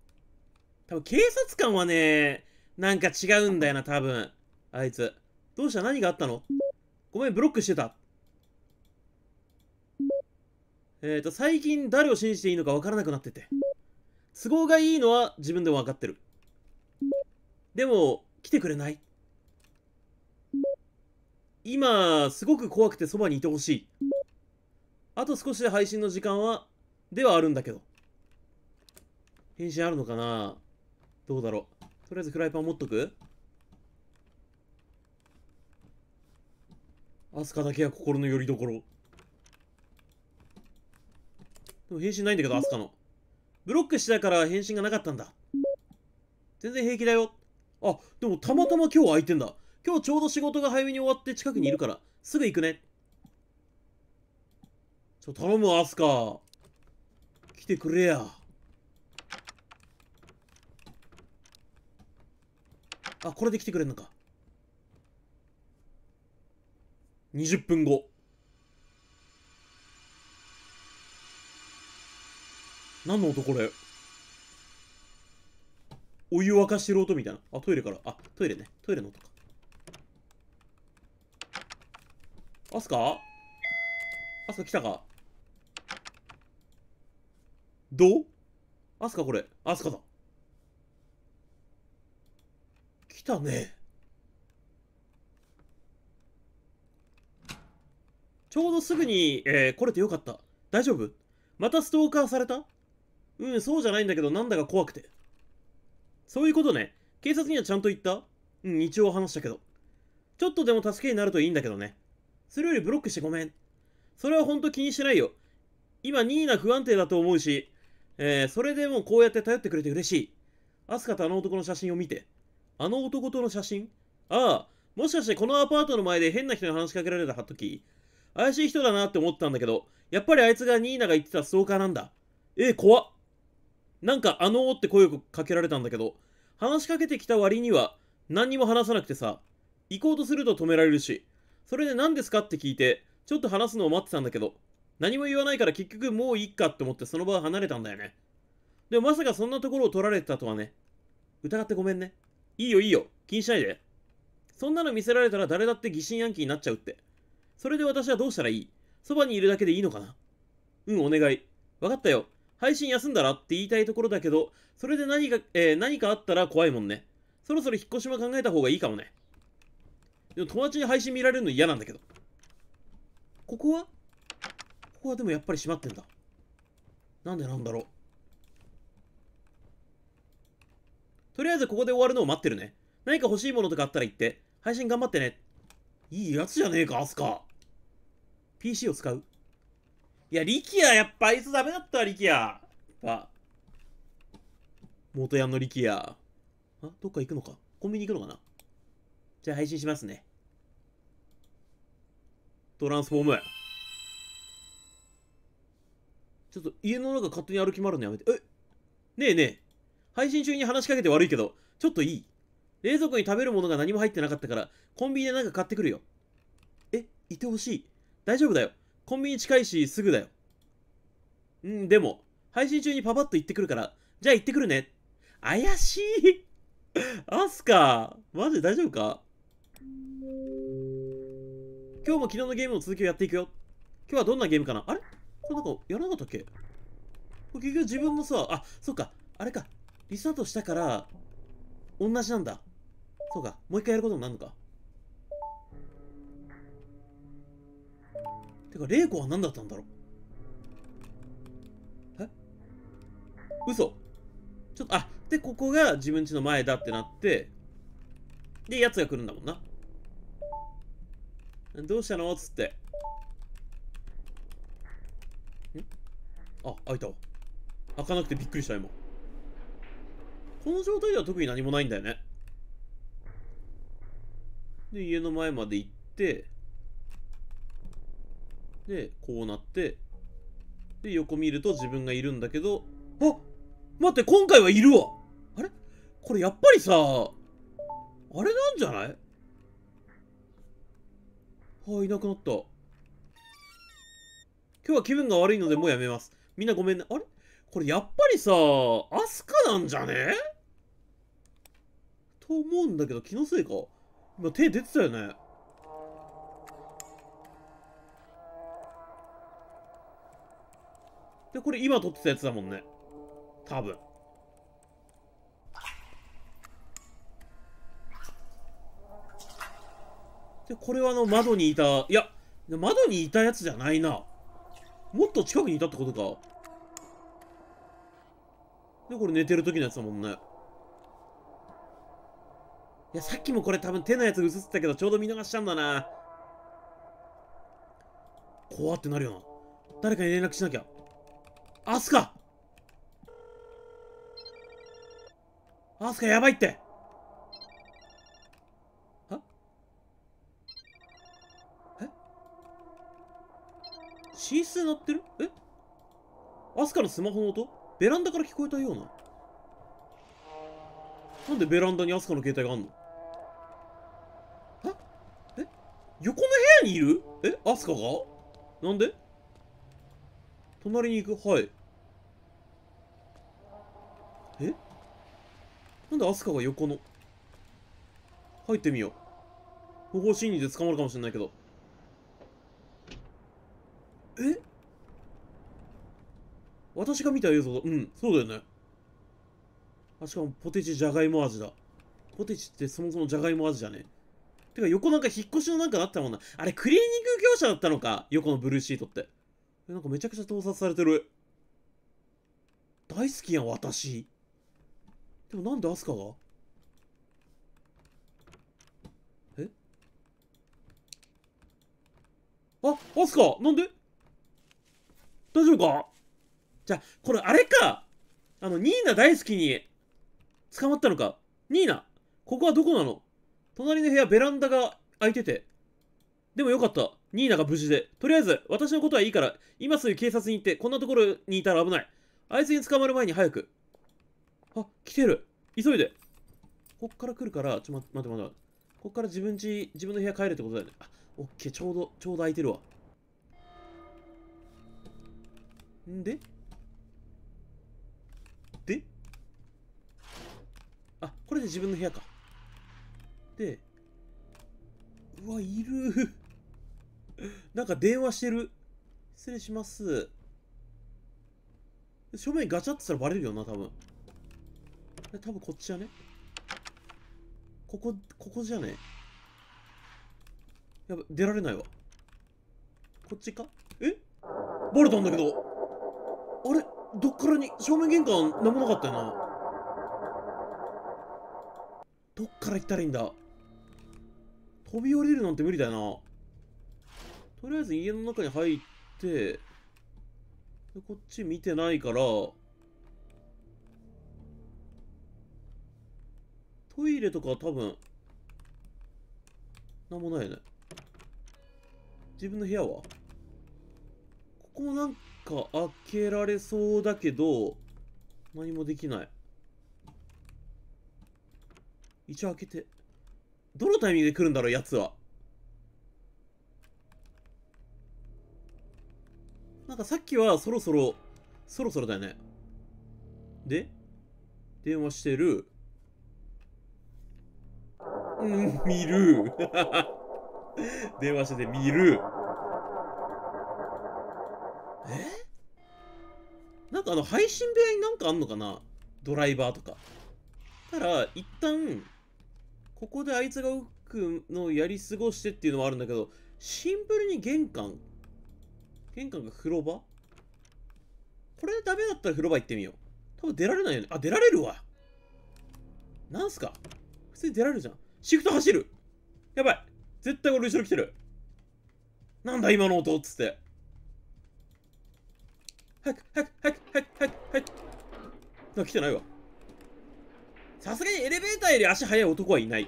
多分警察官はね、なんか違うんだよな、多分。あいつ。どうした何があったのごめん、ブロックしてた。えっ、ー、と、最近誰を信じていいのか分からなくなってて。都合がいいのは自分でも分かってる。でも、来てくれない今、すごく怖くてそばにいてほしい。あと少しで配信の時間は、ではあるんだけど。返信あるのかなどうだろう。とりあえずフライパン持っとくアスカだけは心の拠り所。でも返信ないんだけど、アスカの。ブロックしたから返信がなかったんだ。全然平気だよ。あ、でもたまたま今日空いてんだ。今日ちょうど仕事が早めに終わって近くにいるから、すぐ行くね。ちょ、頼む、アスカ。来てくれや。あ、これで来てくれんのか。20分後。何の音これお湯沸かしてる音みたいな。あ、トイレから。あ、トイレね。トイレの音か。アスカアスカ来たかどうアスカこれ。アスカだ。来たね。ちょうどすぐに、えー、来れてよかった。大丈夫またストーカーされたうん、そうじゃないんだけど、なんだか怖くて。そういうことね。警察にはちゃんと言ったうん、一応話したけど。ちょっとでも助けになるといいんだけどね。それよりブロックしてごめん。それはほんと気にしてないよ。今、ニーナ不安定だと思うし、えー、それでもこうやって頼ってくれて嬉しい。アスカとあの男の写真を見て。あの男との写真ああ、もしかしてこのアパートの前で変な人に話しかけられた時怪しい人だなって思ったんだけど、やっぱりあいつがニーナが言ってたストーカーなんだ。えー、怖っ。なんかあのーって声をかけられたんだけど、話しかけてきた割には何にも話さなくてさ、行こうとすると止められるし、それで何ですかって聞いて、ちょっと話すのを待ってたんだけど、何も言わないから結局もういいかって思ってその場を離れたんだよね。でもまさかそんなところを取られてたとはね。疑ってごめんね。いいよいいよ。気にしないで。そんなの見せられたら誰だって疑心暗鬼になっちゃうって。それで私はどうしたらいいそばにいるだけでいいのかなうん、お願い。わかったよ。配信休んだらって言いたいところだけど、それで何か、えー、何かあったら怖いもんね。そろそろ引っ越しも考えた方がいいかもね。でも友達に配信見られるの嫌なんだけど。ここはここはでもやっぱり閉まってんだ。なんでなんだろう。とりあえずここで終わるのを待ってるね。何か欲しいものとかあったら言って。配信頑張ってね。いいやつじゃねえか、アスカ。PC を使ういや、力也やっぱあいつダメだったわ、力也。やっぱ。元ヤンの力也。あ、どっか行くのかコンビニ行くのかなじゃあ配信しますね。トランスフォーム。ちょっと家の中勝手に歩き回るのやめて。えねえねえ。配信中に話しかけて悪いけど、ちょっといい冷蔵庫に食べるものが何も入ってなかったから、コンビニで何か買ってくるよ。え、いてほしい。大丈夫だよ。コンビニ近いし、すぐだよ。んでも、配信中にパパッと行ってくるから、じゃあ行ってくるね。怪しい。アスカ、マジで大丈夫か今日も昨日のゲームの続きをやっていくよ。今日はどんなゲームかなあれこれなんかやらなかったっけ結局自分のさ、あ、そっか、あれか、リスタートしたから、同じなんだ。そうか、もう一回やることになるのか。てか、玲子は何だったんだろうえ嘘ちょっと、あ、で、ここが自分家の前だってなって、で、奴が来るんだもんな。どうしたのつって。あ、開いた開かなくてびっくりした、今。この状態では特に何もないんだよね。で、家の前まで行って、で、こうなって、で、横見ると自分がいるんだけど、あ待って、今回はいるわあれこれやっぱりさ、あれなんじゃないはい、いなくなった。今日は気分が悪いのでもうやめます。みんなごめんあれこれやっぱりさ、アスカなんじゃねと思うんだけど、気のせいか。今手出てたよね。で、これ今撮ってたやつだもんね。多分。で、これはあの窓にいた、いや、窓にいたやつじゃないな。もっと近くにいたってことか。で、これ寝てる時のやつだもんね。いや、さっきもこれ多分手のやつ映ってたけど、ちょうど見逃しちゃうんだな。怖ってなるよな。誰かに連絡しなきゃ。アスカアスカやばいってシースー鳴ってるえアスカのスマホの音ベランダから聞こえたような。なんでベランダにアスカの携帯があんのええ横の部屋にいるえアスカがなんで隣に行くはい。えなんでアスカが横の入ってみよう。不法侵入で捕まるかもしれないけど。え私が見た映像だ。うん、そうだよね。あ、しかもポテチじゃがいも味だ。ポテチってそもそもじゃがいも味じゃねてか横なんか引っ越しのなんかあったもんな。あれクリーニング業者だったのか横のブルーシートって。え、なんかめちゃくちゃ盗撮されてる。大好きやん、私。でもなんでアスカがえあ、アスカなんで大丈夫かじゃあ、これあれかあの、ニーナ大好きに捕まったのか。ニーナ、ここはどこなの隣の部屋、ベランダが開いてて。でもよかった。ニーナが無事で。とりあえず、私のことはいいから、今すぐ警察に行って、こんなところにいたら危ない。あいつに捕まる前に早く。あ、来てる。急いで。こっから来るから、ちょ、待って待って待って。こっから自分ち、自分の部屋帰るってことだよね。あ、オッケー、ちょうど、ちょうど空いてるわ。んでであ、これで自分の部屋か。で、うわ、いる。なんか電話してる。失礼します。正面ガチャってたらバレるよな、多分。多分こっちやね。ここ、ここじゃねやば、出られないわ。こっちかえバレたんだけどどっからに正面玄関何もなかったよなどっから行ったらいいんだ飛び降りるなんて無理だよなとりあえず家の中に入ってでこっち見てないからトイレとか多分何もないよね自分の部屋はここもなんか開けられそうだけど、何もできない。一応開けて。どのタイミングで来るんだろう、やつは。なんかさっきはそろそろ、そろそろだよね。で電話してる。うん、見る。電話してて見る。かあの、配信部屋になんかあんのかなドライバーとか。たら、一旦、ここであいつが動くのをやり過ごしてっていうのはあるんだけど、シンプルに玄関。玄関が風呂場これでダメだったら風呂場行ってみよう。多分出られないよね。あ、出られるわ。なんすか普通に出られるじゃん。シフト走るやばい絶対俺後ろ来てるなんだ今の音っつって。早く早く早く早く早く早くな来てないわさすがにエレベーターより足速い男はいない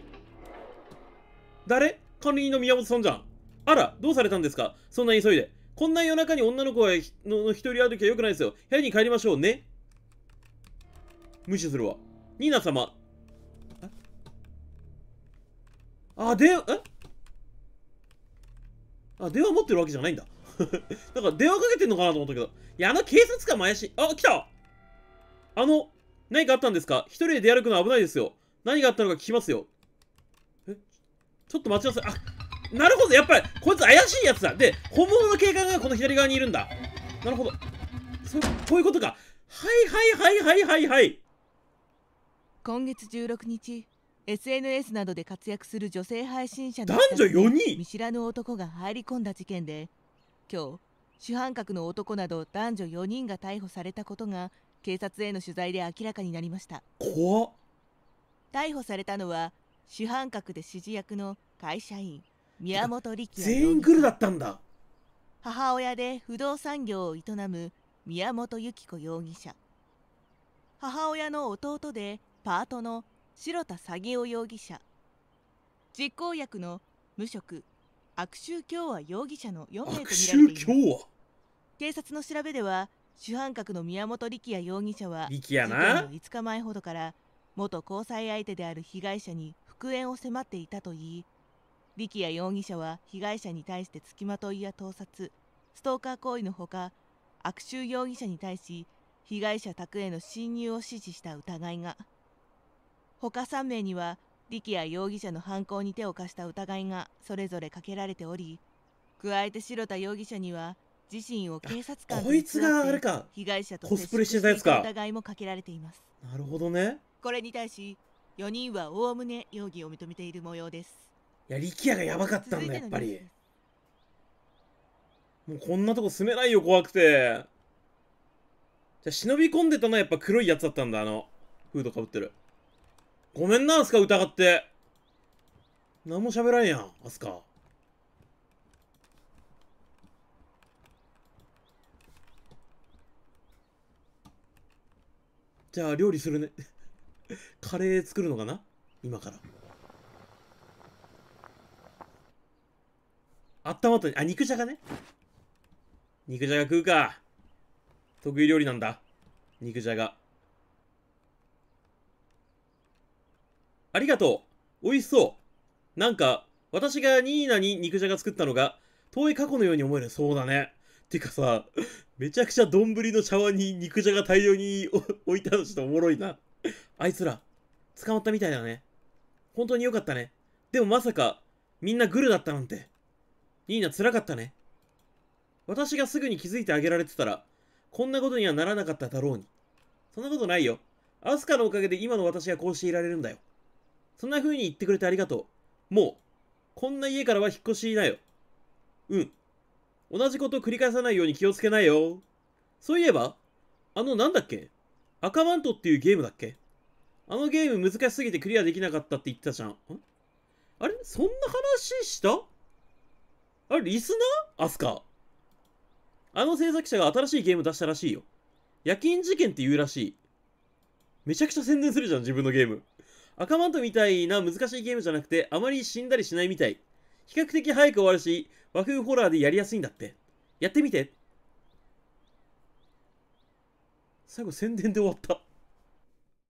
誰管理人の宮本さんじゃんあらどうされたんですかそんなに急いでこんな夜中に女の子がの一人歩きはよくないですよ部屋に帰りましょうね無視するわニーナ様あでえあ電話持ってるわけじゃないんだ なんか電話かけてんのかなと思ったけど。いや、あの警察官も怪しい。あ、来たあの、何かあったんですか一人で出歩くの危ないですよ。何があったのか聞きますよ。えちょっと待ちなさい。あ、なるほど。やっぱり、こいつ怪しいやつだ。で、本物の警官がこの左側にいるんだ。なるほど。そ、う、こういうことか。はいはいはいはいはいはい。今月16日、SNS などで活躍する女性配信者の男女4人見知らぬ男が入り込んだ事件で日主犯格の男など男女4人が逮捕されたことが警察への取材で明らかになりました怖逮捕されたのは主犯格で指示役の会社員宮本力全員グルだったんだ母親で不動産業を営む宮本由紀子容疑者母親の弟でパートの白田詐欺夫容疑者実行役の無職悪臭教は容疑者の4名と見られています警察の調べでは主犯格の宮本力也容疑者は力也な5日前ほどから元交際相手である被害者に復縁を迫っていたといい力也容疑者は被害者に対して付きまといや盗撮ストーカー行為のほか悪臭容疑者に対し被害者宅への侵入を指示した疑いが他3名には力也容疑者の犯行に手を貸した疑いがそれぞれかけられており加えて白田容疑者には自身を警察官こいつがあれか被害者とコスプレしてたやつか疑いもかけられていますなるほどねこれに対し4人はおおね容疑を認めている模様ですいや力也がやばかったんだやっぱりもうこんなとこ住めないよ怖くてじゃ忍び込んでたのはやっぱ黒いやつだったんだあのフードかぶってるごめんな、アスカ疑って。何も喋らんやん、アスカ。じゃあ、料理するね。カレー作るのかな今から。あったまった、あ、肉じゃがね。肉じゃが食うか。得意料理なんだ。肉じゃが。ありがとう美味しそうなんか、私がニーナに肉じゃが作ったのが、遠い過去のように思える。そうだね。てかさ、めちゃくちゃ丼の茶碗に肉じゃが大量に置いたのちょっとおもろいな。あいつら、捕まったみたいだね。本当によかったね。でもまさか、みんなグルだったなんて。ニーナ辛かったね。私がすぐに気づいてあげられてたら、こんなことにはならなかっただろうに。そんなことないよ。アスカのおかげで今の私がこうしていられるんだよ。そんな風に言ってくれてありがとう。もう、こんな家からは引っ越しなよ。うん。同じこと繰り返さないように気をつけないよ。そういえば、あのなんだっけ赤マントっていうゲームだっけあのゲーム難しすぎてクリアできなかったって言ってたじゃん。んあれそんな話したあれリスナーアスカ。あの制作者が新しいゲーム出したらしいよ。夜勤事件って言うらしい。めちゃくちゃ宣伝するじゃん、自分のゲーム。赤マントみたいな難しいゲームじゃなくて、あまり死んだりしないみたい。比較的早く終わるし、和風ホラーでやりやすいんだって。やってみて最後宣伝で終わった。